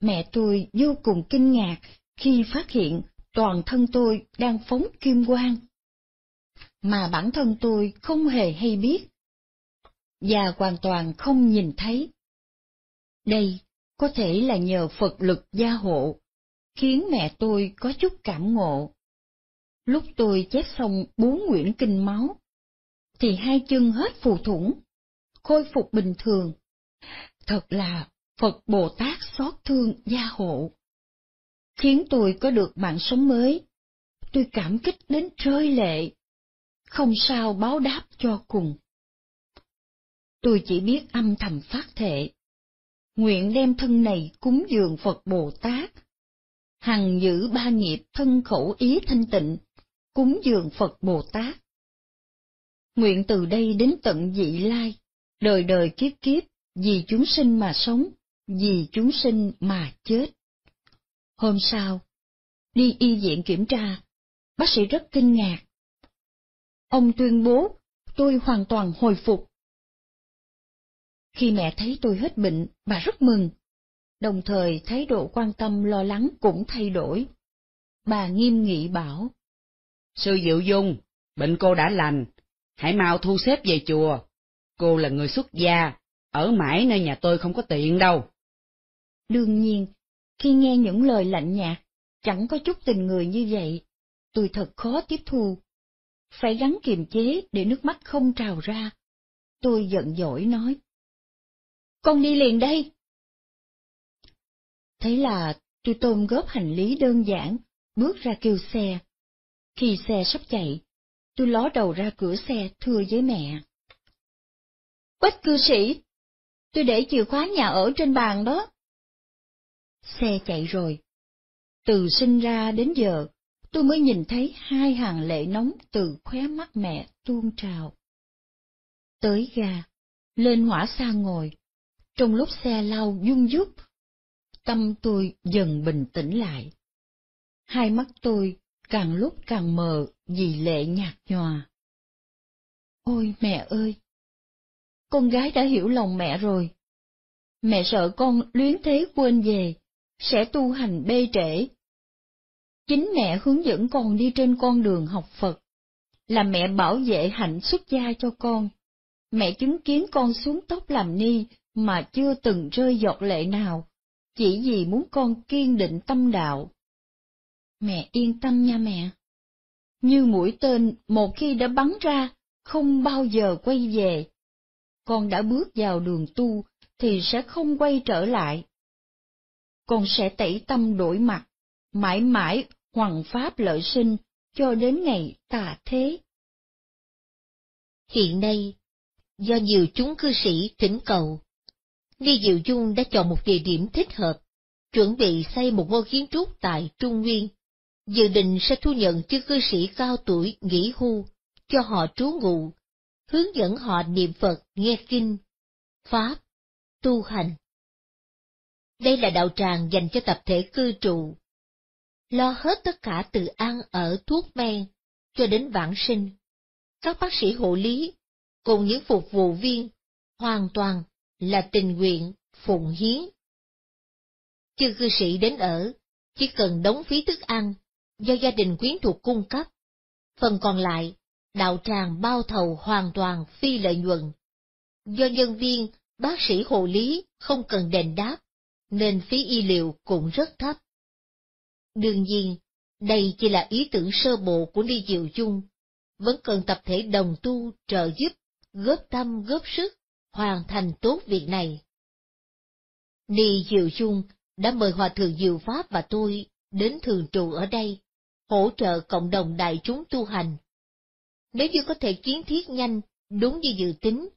Mẹ tôi vô cùng kinh ngạc khi phát hiện toàn thân tôi đang phóng kim quang, mà bản thân tôi không hề hay biết, và hoàn toàn không nhìn thấy. Đây có thể là nhờ Phật lực gia hộ, khiến mẹ tôi có chút cảm ngộ. Lúc tôi chép xong bốn quyển kinh máu, thì hai chân hết phù thủng, khôi phục bình thường. Thật là Phật Bồ Tát xót thương gia hộ. Khiến tôi có được mạng sống mới, tôi cảm kích đến rơi lệ, không sao báo đáp cho cùng. Tôi chỉ biết âm thầm phát thệ, nguyện đem thân này cúng dường Phật Bồ Tát, hằng giữ ba nghiệp thân khẩu ý thanh tịnh, cúng dường Phật Bồ Tát. Nguyện từ đây đến tận dị lai, đời đời kiếp kiếp, vì chúng sinh mà sống, vì chúng sinh mà chết. Hôm sau, đi y viện kiểm tra, bác sĩ rất kinh ngạc. Ông tuyên bố tôi hoàn toàn hồi phục. Khi mẹ thấy tôi hết bệnh, bà rất mừng, đồng thời thái độ quan tâm lo lắng cũng thay đổi. Bà nghiêm nghị bảo. Sư Diệu Dung, bệnh cô đã lành, hãy mau thu xếp về chùa. Cô là người xuất gia, ở mãi nơi nhà tôi không có tiện đâu. Đương nhiên, khi nghe những lời lạnh nhạt, chẳng có chút tình người như vậy, tôi thật khó tiếp thu. Phải gắn kiềm chế để nước mắt không trào ra. Tôi giận dỗi nói. Con đi liền đây. Thế là tôi tôm góp hành lý đơn giản, bước ra kêu xe. Khi xe sắp chạy, tôi ló đầu ra cửa xe thưa với mẹ. Quách cư sĩ, tôi để chìa khóa nhà ở trên bàn đó. Xe chạy rồi. Từ sinh ra đến giờ, tôi mới nhìn thấy hai hàng lệ nóng từ khóe mắt mẹ tuôn trào. Tới ga, lên hỏa xa ngồi, trong lúc xe lao dung dút, tâm tôi dần bình tĩnh lại. Hai mắt tôi càng lúc càng mờ vì lệ nhạt nhòa. Ôi mẹ ơi! Con gái đã hiểu lòng mẹ rồi. Mẹ sợ con luyến thế quên về, sẽ tu hành bê trễ. Chính mẹ hướng dẫn con đi trên con đường học Phật, là mẹ bảo vệ hạnh xuất gia cho con. Mẹ chứng kiến con xuống tóc làm ni mà chưa từng rơi giọt lệ nào, chỉ vì muốn con kiên định tâm đạo. Mẹ yên tâm nha mẹ. Như mũi tên một khi đã bắn ra, không bao giờ quay về. Con đã bước vào đường tu thì sẽ không quay trở lại con sẽ tẩy tâm đổi mặt, mãi mãi hoằng pháp lợi sinh cho đến ngày tà thế. Hiện nay, do nhiều chúng cư sĩ thỉnh cầu, Ni Diệu Dung đã chọn một địa điểm thích hợp, chuẩn bị xây một ngôi kiến trúc tại Trung Nguyên, dự định sẽ thu nhận chư cư sĩ cao tuổi nghỉ hưu, cho họ trú ngụ, hướng dẫn họ niệm Phật, nghe kinh, Pháp, tu hành. Đây là đạo tràng dành cho tập thể cư trụ. Lo hết tất cả từ ăn ở thuốc men, cho đến vãng sinh. Các bác sĩ hộ lý, cùng những phục vụ viên, hoàn toàn là tình nguyện, phụng hiến. Chư cư sĩ đến ở, chỉ cần đóng phí thức ăn, do gia đình quyến thuộc cung cấp. Phần còn lại, đạo tràng bao thầu hoàn toàn phi lợi nhuận. Do nhân viên, bác sĩ hộ lý không cần đền đáp nên phí y liệu cũng rất thấp. Đương nhiên, đây chỉ là ý tưởng sơ bộ của Ni Diệu Chung, vẫn cần tập thể đồng tu trợ giúp, góp tâm góp sức, hoàn thành tốt việc này. Ni Diệu Chung đã mời Hòa Thượng Diệu Pháp và tôi đến thường trụ ở đây, hỗ trợ cộng đồng đại chúng tu hành. Nếu như có thể kiến thiết nhanh, đúng như dự tính,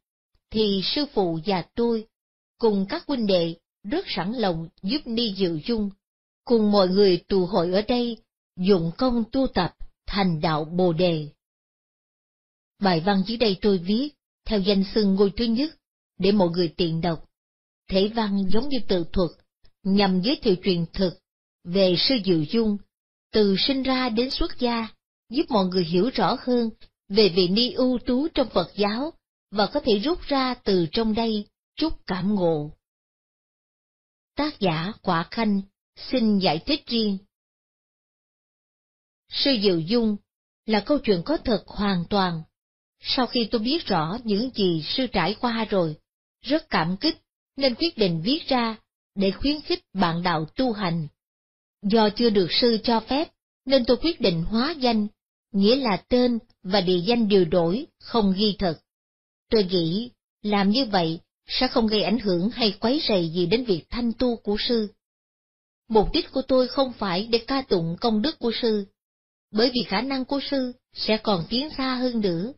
thì sư phụ và tôi, cùng các huynh đệ rất sẵn lòng giúp Ni Diệu Dung, cùng mọi người tù hội ở đây, dụng công tu tập thành đạo Bồ Đề. Bài văn dưới đây tôi viết, theo danh xưng ngôi thứ nhất, để mọi người tiện đọc. Thể văn giống như tự thuật, nhằm giới thiệu truyền thực về sư Diệu Dung, từ sinh ra đến xuất gia, giúp mọi người hiểu rõ hơn về vị ni ưu tú trong Phật giáo và có thể rút ra từ trong đây chút cảm ngộ. Tác giả Quả Khanh xin giải thích riêng. Sư Diệu Dung là câu chuyện có thật hoàn toàn. Sau khi tôi biết rõ những gì sư trải qua rồi, rất cảm kích nên quyết định viết ra để khuyến khích bạn đạo tu hành. Do chưa được sư cho phép nên tôi quyết định hóa danh, nghĩa là tên và địa danh đều đổi, không ghi thật. Tôi nghĩ làm như vậy sẽ không gây ảnh hưởng hay quấy rầy gì đến việc thanh tu của sư. Mục đích của tôi không phải để ca tụng công đức của sư, bởi vì khả năng của sư sẽ còn tiến xa hơn nữa.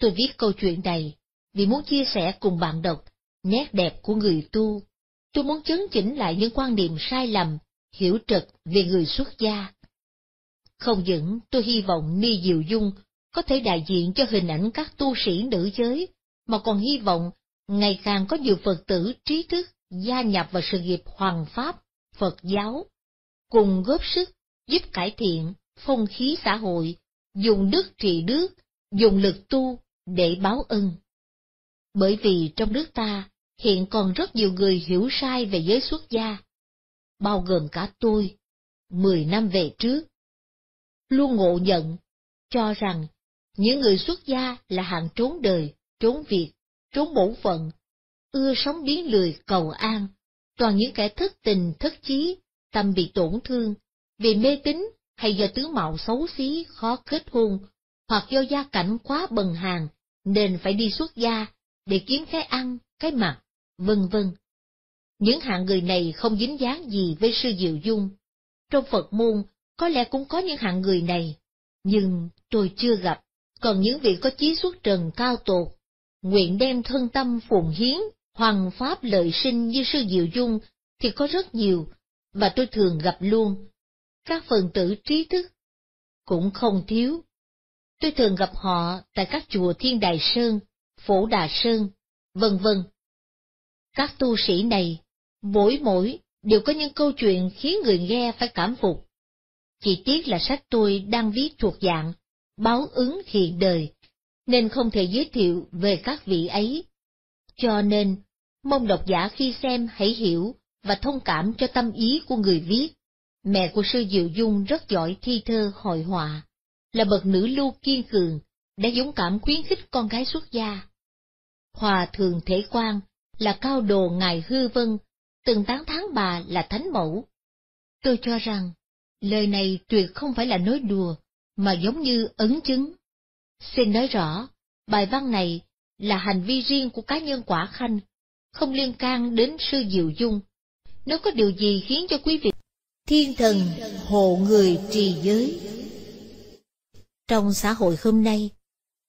Tôi viết câu chuyện này vì muốn chia sẻ cùng bạn đọc nét đẹp của người tu. Tôi muốn chấn chỉnh lại những quan niệm sai lầm, hiểu trật về người xuất gia. Không những tôi hy vọng Ni Diệu Dung có thể đại diện cho hình ảnh các tu sĩ nữ giới, mà còn hy vọng Ngày càng có nhiều Phật tử trí thức gia nhập vào sự nghiệp hoàng pháp, Phật giáo, cùng góp sức giúp cải thiện phong khí xã hội, dùng đức trị đức, dùng lực tu để báo ân. Bởi vì trong nước ta hiện còn rất nhiều người hiểu sai về giới xuất gia, bao gồm cả tôi, mười năm về trước. Luôn ngộ nhận, cho rằng những người xuất gia là hàng trốn đời, trốn việc, trốn bổn phận, ưa sống biến lười cầu an, toàn những kẻ thất tình thất chí, tâm bị tổn thương, vì mê tín hay do tướng mạo xấu xí khó kết hôn, hoặc do gia cảnh quá bần hàn nên phải đi xuất gia để kiếm cái ăn, cái mặc, vân vân. Những hạng người này không dính dáng gì với sư Diệu Dung. Trong Phật môn, có lẽ cũng có những hạng người này, nhưng tôi chưa gặp, còn những vị có chí xuất trần cao tột nguyện đem thân tâm phụng hiến, hoàng pháp lợi sinh như sư Diệu Dung thì có rất nhiều, và tôi thường gặp luôn. Các phần tử trí thức cũng không thiếu. Tôi thường gặp họ tại các chùa Thiên Đài Sơn, Phổ Đà Sơn, vân vân. Các tu sĩ này, mỗi mỗi đều có những câu chuyện khiến người nghe phải cảm phục. Chỉ tiếc là sách tôi đang viết thuộc dạng báo ứng hiện đời nên không thể giới thiệu về các vị ấy. Cho nên, mong độc giả khi xem hãy hiểu và thông cảm cho tâm ý của người viết. Mẹ của sư Diệu Dung rất giỏi thi thơ hội họa, là bậc nữ lưu kiên cường, đã dũng cảm khuyến khích con gái xuất gia. Hòa thượng Thể Quang là cao đồ ngài hư vân, từng tán thán bà là thánh mẫu. Tôi cho rằng, lời này tuyệt không phải là nói đùa, mà giống như ấn chứng Xin nói rõ, bài văn này là hành vi riêng của cá nhân quả khanh, không liên can đến sư Diệu Dung. Nếu có điều gì khiến cho quý vị... Thiên thần hộ người trì giới Trong xã hội hôm nay,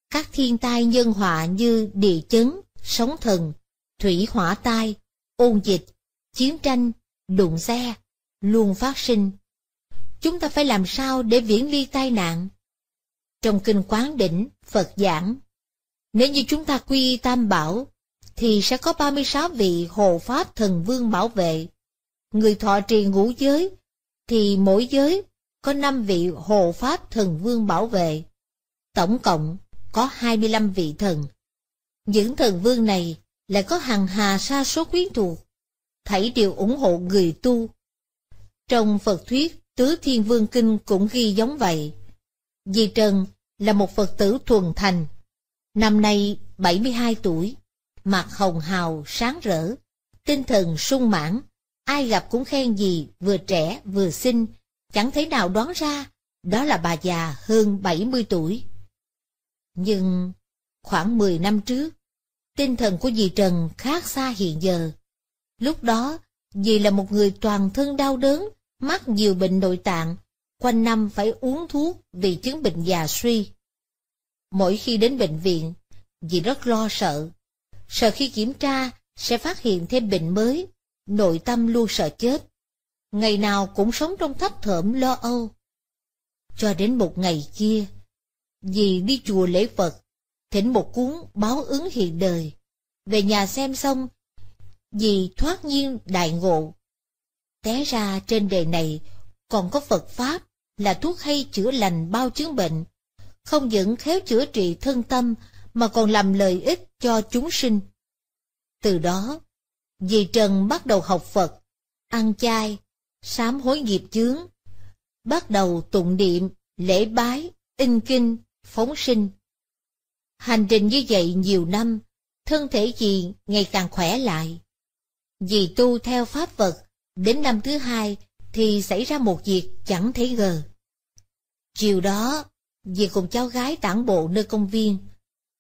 các thiên tai nhân họa như địa chấn, sóng thần, thủy hỏa tai, ôn dịch, chiến tranh, đụng xe, luôn phát sinh. Chúng ta phải làm sao để viễn ly tai nạn? trong kinh quán đỉnh Phật giảng. Nếu như chúng ta quy tam bảo, thì sẽ có 36 vị hộ pháp thần vương bảo vệ. Người thọ trì ngũ giới, thì mỗi giới có năm vị hộ pháp thần vương bảo vệ. Tổng cộng có 25 vị thần. Những thần vương này lại có hàng hà sa số quyến thuộc, thảy đều ủng hộ người tu. Trong Phật thuyết Tứ Thiên Vương Kinh cũng ghi giống vậy. Vì Trần là một Phật tử thuần thành. Năm nay 72 tuổi, mặt hồng hào sáng rỡ, tinh thần sung mãn, ai gặp cũng khen gì vừa trẻ vừa xinh, chẳng thấy nào đoán ra đó là bà già hơn 70 tuổi. Nhưng khoảng 10 năm trước, tinh thần của dì Trần khác xa hiện giờ. Lúc đó, dì là một người toàn thân đau đớn, mắc nhiều bệnh nội tạng, quanh năm phải uống thuốc vì chứng bệnh già suy. Mỗi khi đến bệnh viện, dì rất lo sợ. Sợ khi kiểm tra sẽ phát hiện thêm bệnh mới, nội tâm luôn sợ chết. Ngày nào cũng sống trong thấp thởm lo âu. Cho đến một ngày kia, dì đi chùa lễ Phật, thỉnh một cuốn báo ứng hiện đời. Về nhà xem xong, dì thoát nhiên đại ngộ. Té ra trên đời này còn có Phật Pháp là thuốc hay chữa lành bao chứng bệnh, không những khéo chữa trị thân tâm mà còn làm lợi ích cho chúng sinh. Từ đó, dì Trần bắt đầu học Phật, ăn chay, sám hối nghiệp chướng, bắt đầu tụng niệm, lễ bái, in kinh, phóng sinh. Hành trình như vậy nhiều năm, thân thể dì ngày càng khỏe lại. Dì tu theo pháp Phật đến năm thứ hai thì xảy ra một việc chẳng thấy ngờ. Chiều đó, về cùng cháu gái tản bộ nơi công viên,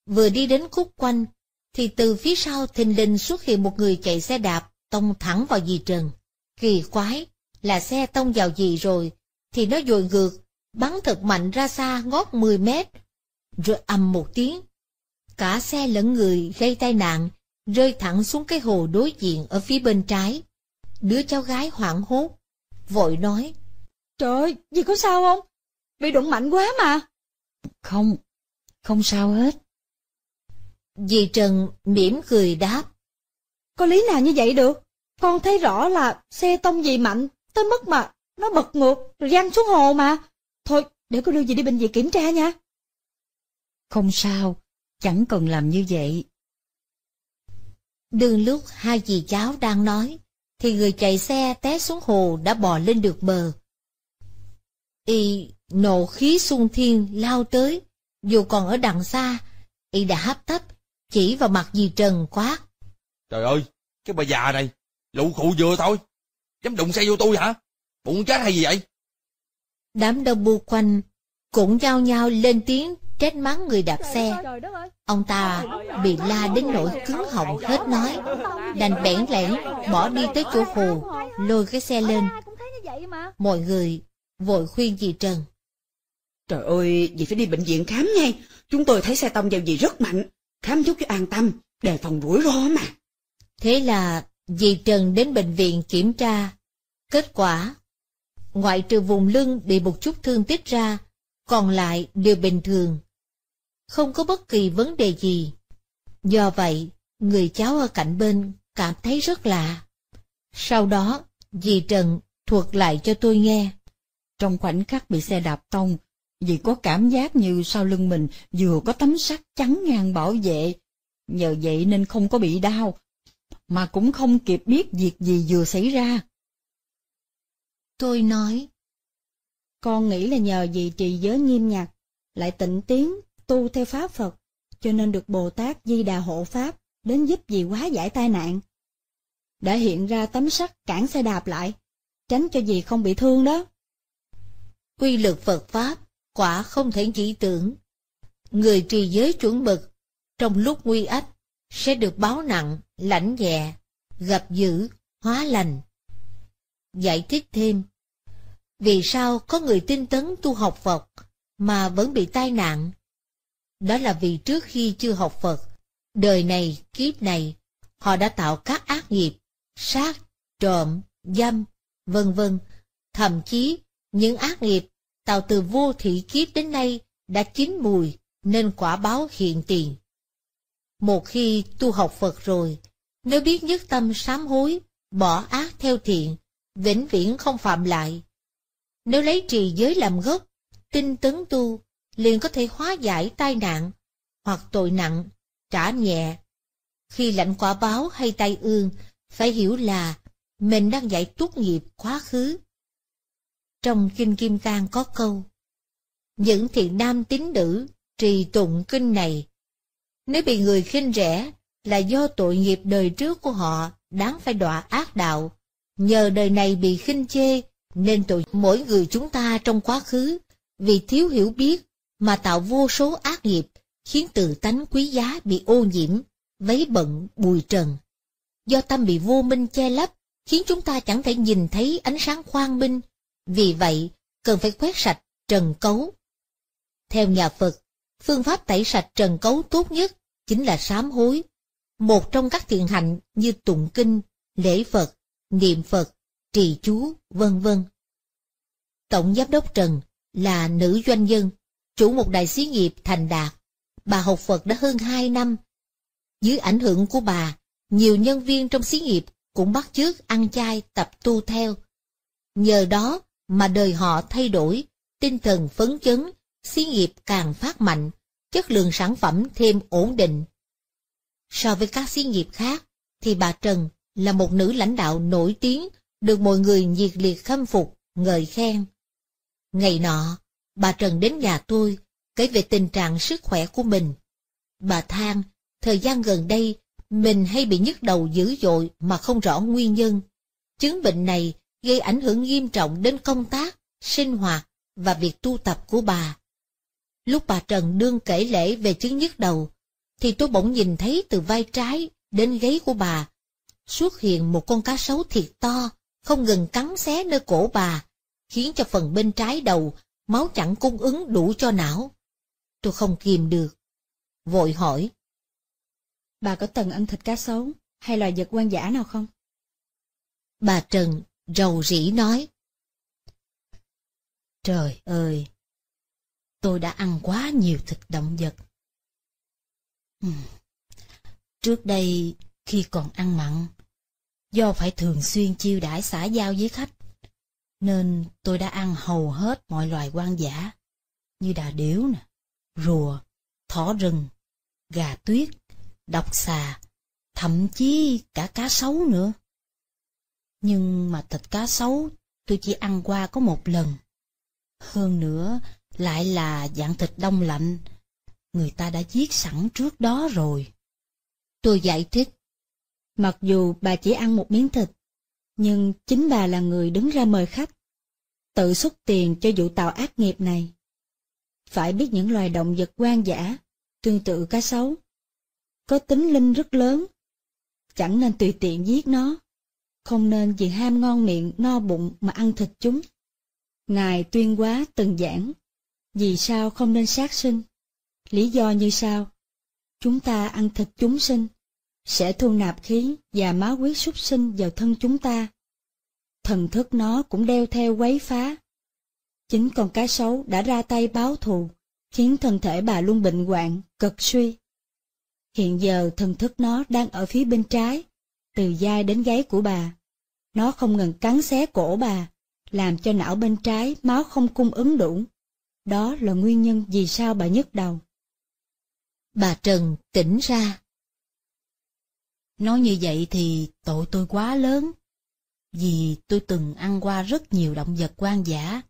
vừa đi đến khúc quanh, thì từ phía sau thình lình xuất hiện một người chạy xe đạp tông thẳng vào dì Trần. Kỳ quái, là xe tông vào dì rồi, thì nó dội ngược, bắn thật mạnh ra xa ngót 10 mét, rồi ầm một tiếng. Cả xe lẫn người gây tai nạn, rơi thẳng xuống cái hồ đối diện ở phía bên trái. Đứa cháu gái hoảng hốt, vội nói. Trời ơi, gì có sao không? Bị đụng mạnh quá mà. Không, không sao hết. Dì Trần mỉm cười đáp. Có lý nào như vậy được? Con thấy rõ là xe tông gì mạnh, tới mức mà nó bật ngược rồi lăn xuống hồ mà. Thôi, để cô đưa dì đi bệnh viện kiểm tra nha. Không sao, chẳng cần làm như vậy. Đường lúc hai dì cháu đang nói, thì người chạy xe té xuống hồ đã bò lên được bờ. Y nộ khí xung thiên lao tới, dù còn ở đằng xa, y đã hấp tấp, chỉ vào mặt dì Trần quát. Trời ơi, cái bà già này, lụ khụ vừa thôi, dám đụng xe vô tôi hả? Bụng chết hay gì vậy? Đám đông bu quanh, cũng nhao nhao lên tiếng trách mắng người đạp xe ông ta bị la đến nỗi cứng họng hết nói đành bẽn lẽn bỏ đi tới chỗ hồ lôi cái xe lên mọi người vội khuyên dì trần trời ơi dì phải đi bệnh viện khám ngay chúng tôi thấy xe tông vào dì rất mạnh khám giúp cho an tâm đề phòng rủi ro mà thế là dì trần đến bệnh viện kiểm tra kết quả ngoại trừ vùng lưng bị một chút thương tích ra còn lại đều bình thường. Không có bất kỳ vấn đề gì. Do vậy, người cháu ở cạnh bên cảm thấy rất lạ. Sau đó, dì Trần thuật lại cho tôi nghe. Trong khoảnh khắc bị xe đạp tông, dì có cảm giác như sau lưng mình vừa có tấm sắt chắn ngang bảo vệ. Nhờ vậy nên không có bị đau, mà cũng không kịp biết việc gì vừa xảy ra. Tôi nói, con nghĩ là nhờ gì trì giới nghiêm nhặt, lại tịnh tiến, tu theo Pháp Phật, cho nên được Bồ Tát Di Đà hộ Pháp đến giúp gì quá giải tai nạn. Đã hiện ra tấm sắt cản xe đạp lại, tránh cho gì không bị thương đó. Quy lực Phật Pháp quả không thể chỉ tưởng. Người trì giới chuẩn bực, trong lúc nguy ách, sẽ được báo nặng, lãnh nhẹ, gặp dữ, hóa lành. Giải thích thêm, vì sao có người tin tấn tu học Phật mà vẫn bị tai nạn? Đó là vì trước khi chưa học Phật, đời này, kiếp này, họ đã tạo các ác nghiệp, sát, trộm, dâm, vân vân. Thậm chí, những ác nghiệp tạo từ vô thị kiếp đến nay đã chín mùi nên quả báo hiện tiền. Một khi tu học Phật rồi, nếu biết nhất tâm sám hối, bỏ ác theo thiện, vĩnh viễn không phạm lại, nếu lấy trì giới làm gốc, tinh tấn tu, liền có thể hóa giải tai nạn, hoặc tội nặng, trả nhẹ. Khi lãnh quả báo hay tai ương, phải hiểu là mình đang giải tuốt nghiệp quá khứ. Trong Kinh Kim Cang có câu, những thiện nam tín nữ trì tụng kinh này, nếu bị người khinh rẻ là do tội nghiệp đời trước của họ đáng phải đọa ác đạo, nhờ đời này bị khinh chê nên tội mỗi người chúng ta trong quá khứ, vì thiếu hiểu biết mà tạo vô số ác nghiệp, khiến tự tánh quý giá bị ô nhiễm, vấy bận bùi trần. Do tâm bị vô minh che lấp, khiến chúng ta chẳng thể nhìn thấy ánh sáng khoan minh, vì vậy cần phải quét sạch trần cấu. Theo nhà Phật, phương pháp tẩy sạch trần cấu tốt nhất chính là sám hối, một trong các thiện hạnh như tụng kinh, lễ Phật, niệm Phật, trì chú, vân vân. Tổng giám đốc Trần là nữ doanh nhân, chủ một đại xí nghiệp thành đạt. Bà học Phật đã hơn 2 năm. Dưới ảnh hưởng của bà, nhiều nhân viên trong xí nghiệp cũng bắt chước ăn chay tập tu theo. Nhờ đó mà đời họ thay đổi, tinh thần phấn chấn, xí nghiệp càng phát mạnh, chất lượng sản phẩm thêm ổn định. So với các xí nghiệp khác, thì bà Trần là một nữ lãnh đạo nổi tiếng được mọi người nhiệt liệt khâm phục, ngợi khen. Ngày nọ, bà Trần đến nhà tôi, kể về tình trạng sức khỏe của mình. Bà than, thời gian gần đây, mình hay bị nhức đầu dữ dội mà không rõ nguyên nhân. Chứng bệnh này gây ảnh hưởng nghiêm trọng đến công tác, sinh hoạt và việc tu tập của bà. Lúc bà Trần đương kể lễ về chứng nhức đầu, thì tôi bỗng nhìn thấy từ vai trái đến gáy của bà xuất hiện một con cá sấu thiệt to không ngừng cắn xé nơi cổ bà, khiến cho phần bên trái đầu, máu chẳng cung ứng đủ cho não. Tôi không kìm được. Vội hỏi. Bà có từng ăn thịt cá sấu hay loài vật quan giả nào không? Bà Trần rầu rĩ nói. Trời ơi! Tôi đã ăn quá nhiều thịt động vật. Trước đây, khi còn ăn mặn, do phải thường xuyên chiêu đãi xã giao với khách, nên tôi đã ăn hầu hết mọi loài quan giả, như đà điểu nè, rùa, thỏ rừng, gà tuyết, độc xà, thậm chí cả cá sấu nữa. Nhưng mà thịt cá sấu tôi chỉ ăn qua có một lần. Hơn nữa, lại là dạng thịt đông lạnh, người ta đã giết sẵn trước đó rồi. Tôi giải thích Mặc dù bà chỉ ăn một miếng thịt, nhưng chính bà là người đứng ra mời khách, tự xuất tiền cho vụ tạo ác nghiệp này. Phải biết những loài động vật quan giả tương tự cá sấu, có tính linh rất lớn, chẳng nên tùy tiện giết nó, không nên vì ham ngon miệng no bụng mà ăn thịt chúng. Ngài tuyên quá từng giảng, vì sao không nên sát sinh? Lý do như sau, chúng ta ăn thịt chúng sinh, sẽ thu nạp khí và máu huyết súc sinh vào thân chúng ta. Thần thức nó cũng đeo theo quấy phá. Chính con cá sấu đã ra tay báo thù, khiến thân thể bà luôn bệnh hoạn, cực suy. Hiện giờ thần thức nó đang ở phía bên trái, từ vai đến gáy của bà. Nó không ngừng cắn xé cổ bà, làm cho não bên trái máu không cung ứng đủ. Đó là nguyên nhân vì sao bà nhức đầu. Bà Trần tỉnh ra Nói như vậy thì tội tôi quá lớn, vì tôi từng ăn qua rất nhiều động vật quan giả.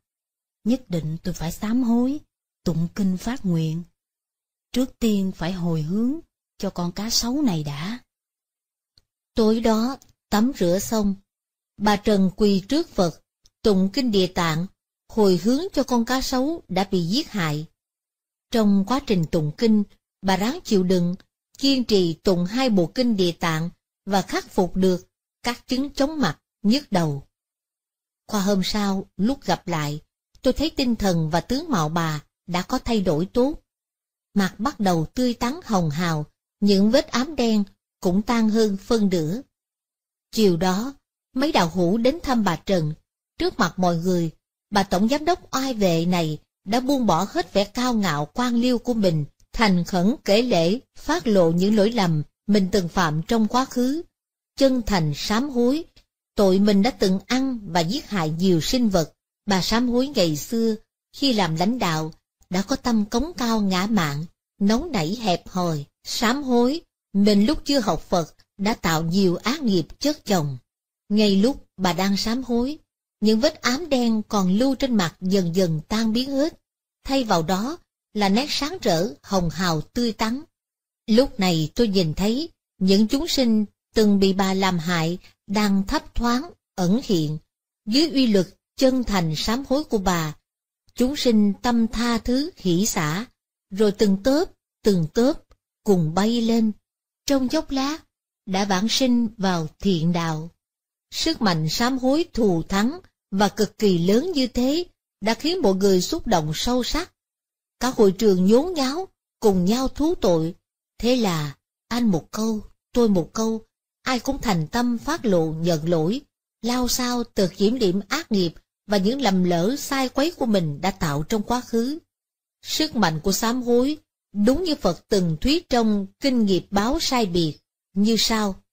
Nhất định tôi phải sám hối, tụng kinh phát nguyện. Trước tiên phải hồi hướng cho con cá sấu này đã. Tối đó, tắm rửa xong, bà Trần quỳ trước Phật, tụng kinh địa tạng, hồi hướng cho con cá sấu đã bị giết hại. Trong quá trình tụng kinh, bà ráng chịu đựng kiên trì tụng hai bộ kinh địa tạng và khắc phục được các chứng chóng mặt, nhức đầu. Qua hôm sau, lúc gặp lại, tôi thấy tinh thần và tướng mạo bà đã có thay đổi tốt. Mặt bắt đầu tươi tắn hồng hào, những vết ám đen cũng tan hơn phân nửa. Chiều đó, mấy đạo hữu đến thăm bà Trần. Trước mặt mọi người, bà Tổng Giám đốc oai vệ này đã buông bỏ hết vẻ cao ngạo quan liêu của mình, thành khẩn kể lễ, phát lộ những lỗi lầm mình từng phạm trong quá khứ, chân thành sám hối, tội mình đã từng ăn và giết hại nhiều sinh vật, bà sám hối ngày xưa, khi làm lãnh đạo, đã có tâm cống cao ngã mạng, nóng nảy hẹp hòi, sám hối, mình lúc chưa học Phật đã tạo nhiều ác nghiệp chất chồng. Ngay lúc bà đang sám hối, những vết ám đen còn lưu trên mặt dần dần tan biến hết. Thay vào đó là nét sáng rỡ, hồng hào tươi tắn. Lúc này tôi nhìn thấy những chúng sinh từng bị bà làm hại đang thấp thoáng, ẩn hiện. Dưới uy lực chân thành sám hối của bà, chúng sinh tâm tha thứ hỷ xả, rồi từng tớp, từng tớp, cùng bay lên. Trong chốc lá, đã vãng sinh vào thiện đạo. Sức mạnh sám hối thù thắng và cực kỳ lớn như thế đã khiến mọi người xúc động sâu sắc Cả hội trường nhốn nháo, cùng nhau thú tội. Thế là, anh một câu, tôi một câu, ai cũng thành tâm phát lộ nhận lỗi, lao sao từ kiểm điểm ác nghiệp và những lầm lỡ sai quấy của mình đã tạo trong quá khứ. Sức mạnh của sám hối, đúng như Phật từng thuyết trong Kinh nghiệp báo sai biệt, như sau.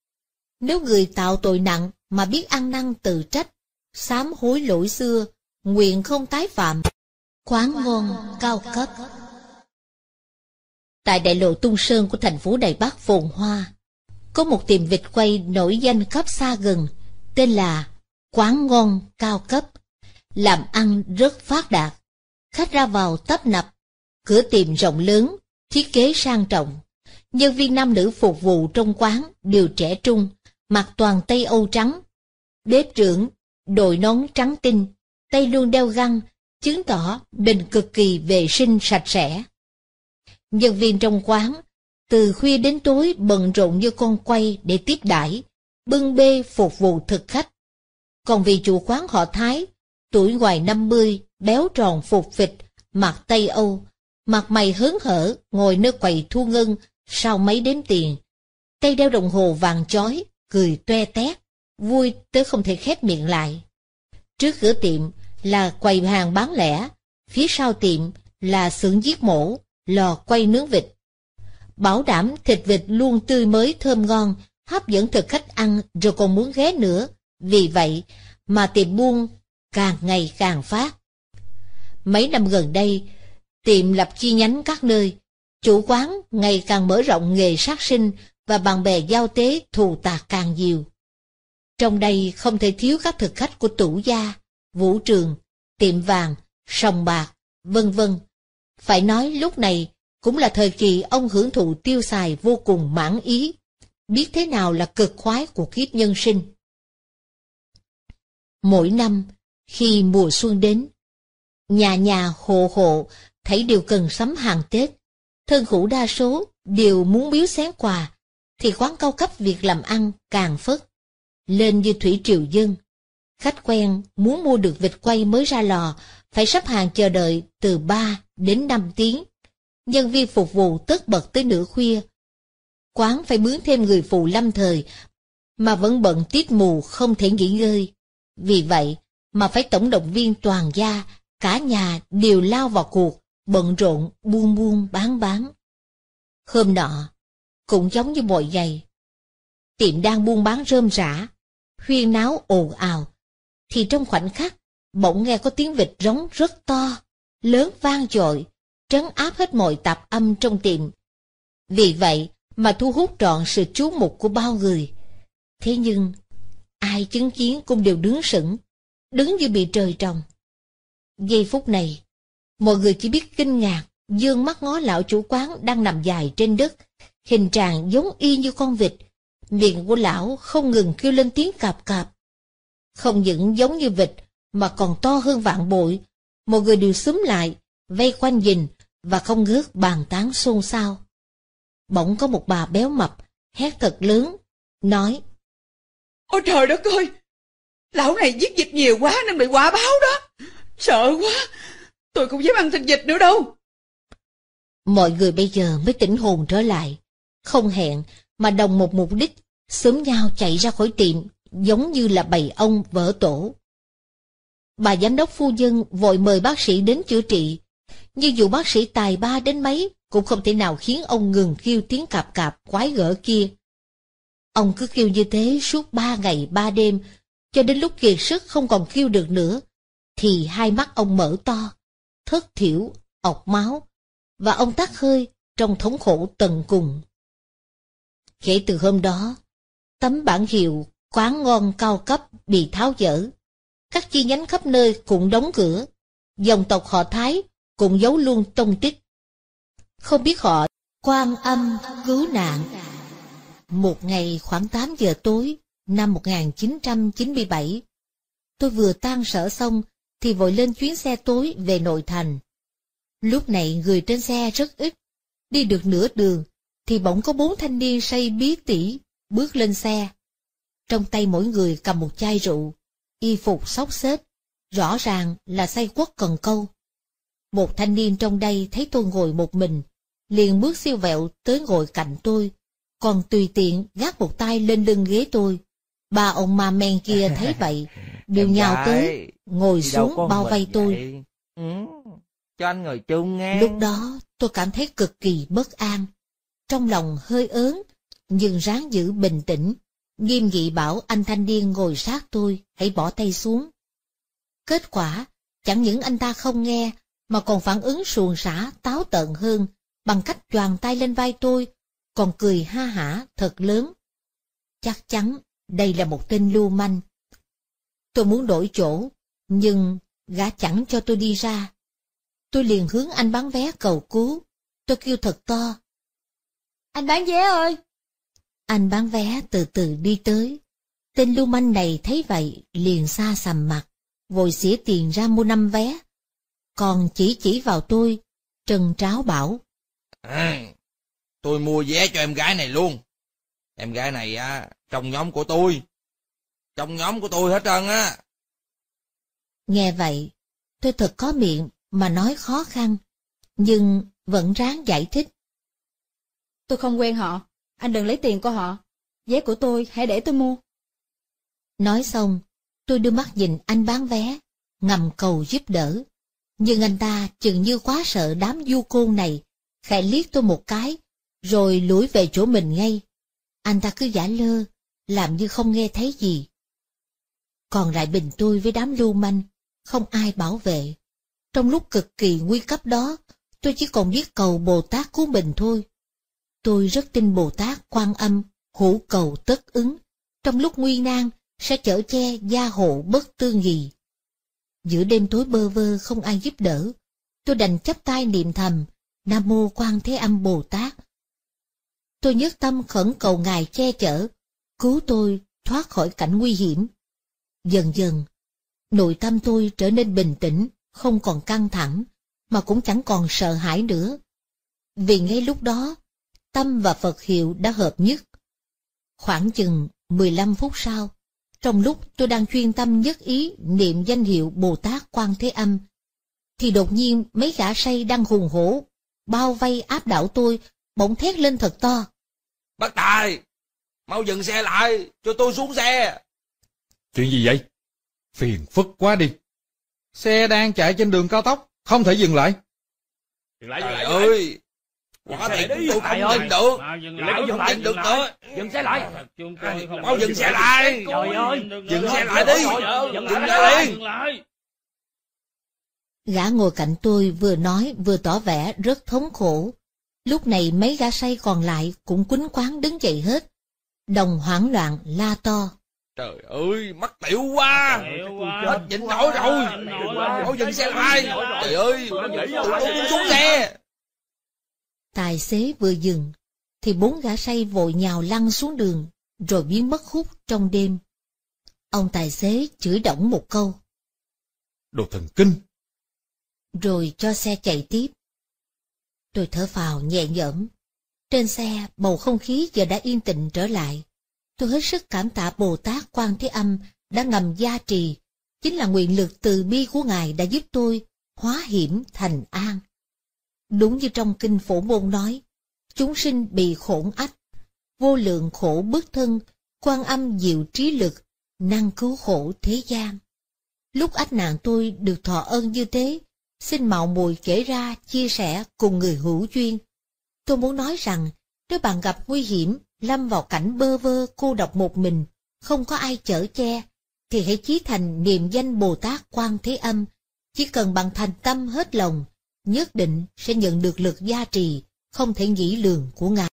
Nếu người tạo tội nặng mà biết ăn năn tự trách, sám hối lỗi xưa, nguyện không tái phạm, Quán ngôn cao cấp Tại đại lộ Tung Sơn của thành phố Đài Bắc Phồn Hoa, có một tiệm vịt quay nổi danh khắp xa gần, tên là Quán Ngon Cao Cấp, làm ăn rất phát đạt, khách ra vào tấp nập, cửa tiệm rộng lớn, thiết kế sang trọng. Nhân viên nam nữ phục vụ trong quán đều trẻ trung, mặc toàn Tây Âu trắng. Bếp trưởng, đội nón trắng tinh, tay luôn đeo găng, chứng tỏ Bình cực kỳ vệ sinh sạch sẽ. Nhân viên trong quán, từ khuya đến tối bận rộn như con quay để tiếp đãi, bưng bê phục vụ thực khách. Còn vị chủ quán họ Thái, tuổi ngoài 50, béo tròn phục vịt, mặt Tây Âu, mặt mày hớn hở, ngồi nơi quầy thu ngân, sau mấy đếm tiền. Tay đeo đồng hồ vàng chói, cười toe tét, vui tới không thể khép miệng lại. Trước cửa tiệm, là quầy hàng bán lẻ, phía sau tiệm là xưởng giết mổ, lò quay nướng vịt. Bảo đảm thịt vịt luôn tươi mới thơm ngon, hấp dẫn thực khách ăn rồi còn muốn ghé nữa. Vì vậy mà tiệm buôn càng ngày càng phát. Mấy năm gần đây, tiệm lập chi nhánh các nơi, chủ quán ngày càng mở rộng nghề sát sinh và bạn bè giao tế thù tạc càng nhiều. Trong đây không thể thiếu các thực khách của tủ gia, vũ trường, tiệm vàng, sòng bạc, vân vân. Phải nói lúc này cũng là thời kỳ ông hưởng thụ tiêu xài vô cùng mãn ý, biết thế nào là cực khoái của kiếp nhân sinh. Mỗi năm, khi mùa xuân đến, nhà nhà hộ hộ thấy đều cần sắm hàng Tết, thân hữu đa số đều muốn biếu xén quà, thì quán cao cấp việc làm ăn càng phất, lên như thủy triều dân. Khách quen muốn mua được vịt quay mới ra lò, phải sắp hàng chờ đợi từ 3 đến 5 tiếng. Nhân viên phục vụ tất bật tới nửa khuya. Quán phải mướn thêm người phụ lâm thời, mà vẫn bận tiết mù không thể nghỉ ngơi. Vì vậy mà phải tổng động viên toàn gia, cả nhà đều lao vào cuộc, bận rộn buôn buôn bán bán. Hôm nọ, cũng giống như mọi ngày. Tiệm đang buôn bán rơm rã, huyên náo ồn ào, thì trong khoảnh khắc, bỗng nghe có tiếng vịt rống rất to, lớn vang dội, trấn áp hết mọi tạp âm trong tiệm. Vì vậy mà thu hút trọn sự chú mục của bao người. Thế nhưng, ai chứng kiến cũng đều đứng sững, đứng như bị trời trồng. Giây phút này, mọi người chỉ biết kinh ngạc, dương mắt ngó lão chủ quán đang nằm dài trên đất, hình trạng giống y như con vịt. Miệng của lão không ngừng kêu lên tiếng cạp cạp, không những giống như vịt mà còn to hơn vạn bội. Mọi người đều xúm lại, vây quanh nhìn và không ngước bàn tán xôn xao. Bỗng có một bà béo mập, hét thật lớn, nói Ôi trời đất ơi! Lão này giết vịt nhiều quá nên bị quả báo đó! Sợ quá! Tôi không dám ăn thịt vịt nữa đâu! Mọi người bây giờ mới tỉnh hồn trở lại, không hẹn mà đồng một mục đích, xúm nhau chạy ra khỏi tiệm giống như là bầy ông vỡ tổ. Bà giám đốc phu nhân vội mời bác sĩ đến chữa trị, nhưng dù bác sĩ tài ba đến mấy cũng không thể nào khiến ông ngừng kêu tiếng cạp cạp quái gở kia. Ông cứ kêu như thế suốt ba ngày ba đêm, cho đến lúc kiệt sức không còn kêu được nữa, thì hai mắt ông mở to, thất thiểu, ọc máu, và ông tắt hơi trong thống khổ tận cùng. Kể từ hôm đó, tấm bản hiệu quán ngon cao cấp bị tháo dỡ. Các chi nhánh khắp nơi cũng đóng cửa, dòng tộc họ Thái cũng giấu luôn tông tích. Không biết họ quan âm cứu nạn. Một ngày khoảng 8 giờ tối năm 1997, tôi vừa tan sở xong thì vội lên chuyến xe tối về nội thành. Lúc này người trên xe rất ít, đi được nửa đường thì bỗng có bốn thanh niên say bí tỉ bước lên xe trong tay mỗi người cầm một chai rượu, y phục xóc xếch, rõ ràng là say quất cần câu. Một thanh niên trong đây thấy tôi ngồi một mình, liền bước siêu vẹo tới ngồi cạnh tôi, còn tùy tiện gác một tay lên lưng ghế tôi. Ba ông ma men kia thấy *laughs* vậy, đều nhào tới, ngồi xuống bao vây tôi. Ừ, cho anh ngồi chung nghe. Lúc đó tôi cảm thấy cực kỳ bất an. Trong lòng hơi ớn, nhưng ráng giữ bình tĩnh, Nghiêm nghị bảo anh thanh niên ngồi sát tôi, hãy bỏ tay xuống. Kết quả, chẳng những anh ta không nghe, mà còn phản ứng suồng sã, táo tợn hơn, bằng cách choàng tay lên vai tôi, còn cười ha hả thật lớn. Chắc chắn đây là một tên lưu manh. Tôi muốn đổi chỗ, nhưng gã chẳng cho tôi đi ra. Tôi liền hướng anh bán vé cầu cứu, tôi kêu thật to. Anh bán vé ơi, anh bán vé từ từ đi tới. Tên lưu manh này thấy vậy, liền xa sầm mặt, vội xỉa tiền ra mua năm vé. Còn chỉ chỉ vào tôi, Trần Tráo bảo. À, tôi mua vé cho em gái này luôn. Em gái này á trong nhóm của tôi. Trong nhóm của tôi hết trơn á. Nghe vậy, tôi thật có miệng mà nói khó khăn, nhưng vẫn ráng giải thích. Tôi không quen họ, anh đừng lấy tiền của họ. Vé của tôi, hãy để tôi mua. Nói xong, tôi đưa mắt nhìn anh bán vé, ngầm cầu giúp đỡ. Nhưng anh ta chừng như quá sợ đám du côn này, khẽ liếc tôi một cái, rồi lủi về chỗ mình ngay. Anh ta cứ giả lơ, làm như không nghe thấy gì. Còn lại bình tôi với đám lưu manh, không ai bảo vệ. Trong lúc cực kỳ nguy cấp đó, tôi chỉ còn biết cầu Bồ Tát cứu mình thôi. Tôi rất tin Bồ Tát quan âm, hữu cầu tất ứng, trong lúc nguy nan sẽ chở che gia hộ bất tư nghì. Giữa đêm tối bơ vơ không ai giúp đỡ, tôi đành chấp tay niệm thầm, Nam Mô Quan Thế Âm Bồ Tát. Tôi nhất tâm khẩn cầu Ngài che chở, cứu tôi thoát khỏi cảnh nguy hiểm. Dần dần, nội tâm tôi trở nên bình tĩnh, không còn căng thẳng, mà cũng chẳng còn sợ hãi nữa. Vì ngay lúc đó, tâm và Phật hiệu đã hợp nhất. Khoảng chừng 15 phút sau, trong lúc tôi đang chuyên tâm nhất ý niệm danh hiệu Bồ Tát Quan Thế Âm, thì đột nhiên mấy gã say đang hùng hổ, bao vây áp đảo tôi, bỗng thét lên thật to. Bác Tài, mau dừng xe lại, cho tôi xuống xe. Chuyện gì vậy? Phiền phức quá đi. Xe đang chạy trên đường cao tốc, không thể dừng lại. Dừng lại, dừng lại. ơi, có thể chúng tôi không dừng được lại không dừng được nữa dừng xe lại mau dừng xe lại trời ơi dừng xe lại đi dừng lại gã ngồi cạnh tôi vừa nói vừa tỏ vẻ rất thống khổ lúc này mấy gã say còn lại cũng quýnh quán đứng dậy hết đồng hoảng loạn la to Trời ơi, mắc tiểu quá. Hết nhịn nổi rồi. Bảo dừng xe lại. Trời ơi, tụi tôi muốn xuống xe. Tài xế vừa dừng, thì bốn gã say vội nhào lăn xuống đường, rồi biến mất hút trong đêm. Ông tài xế chửi động một câu. Đồ thần kinh! Rồi cho xe chạy tiếp. Tôi thở phào nhẹ nhõm. Trên xe, bầu không khí giờ đã yên tịnh trở lại. Tôi hết sức cảm tạ Bồ Tát Quan Thế Âm đã ngầm gia trì. Chính là nguyện lực từ bi của Ngài đã giúp tôi hóa hiểm thành an. Đúng như trong kinh phổ môn nói, chúng sinh bị khổn ách, vô lượng khổ bức thân, quan âm diệu trí lực, năng cứu khổ thế gian. Lúc ách nạn tôi được thọ ơn như thế, xin mạo muội kể ra chia sẻ cùng người hữu duyên. Tôi muốn nói rằng, nếu bạn gặp nguy hiểm, lâm vào cảnh bơ vơ cô độc một mình, không có ai chở che, thì hãy chí thành niệm danh Bồ Tát Quan Thế Âm. Chỉ cần bằng thành tâm hết lòng, nhất định sẽ nhận được lực gia trì không thể nghĩ lường của Ngài.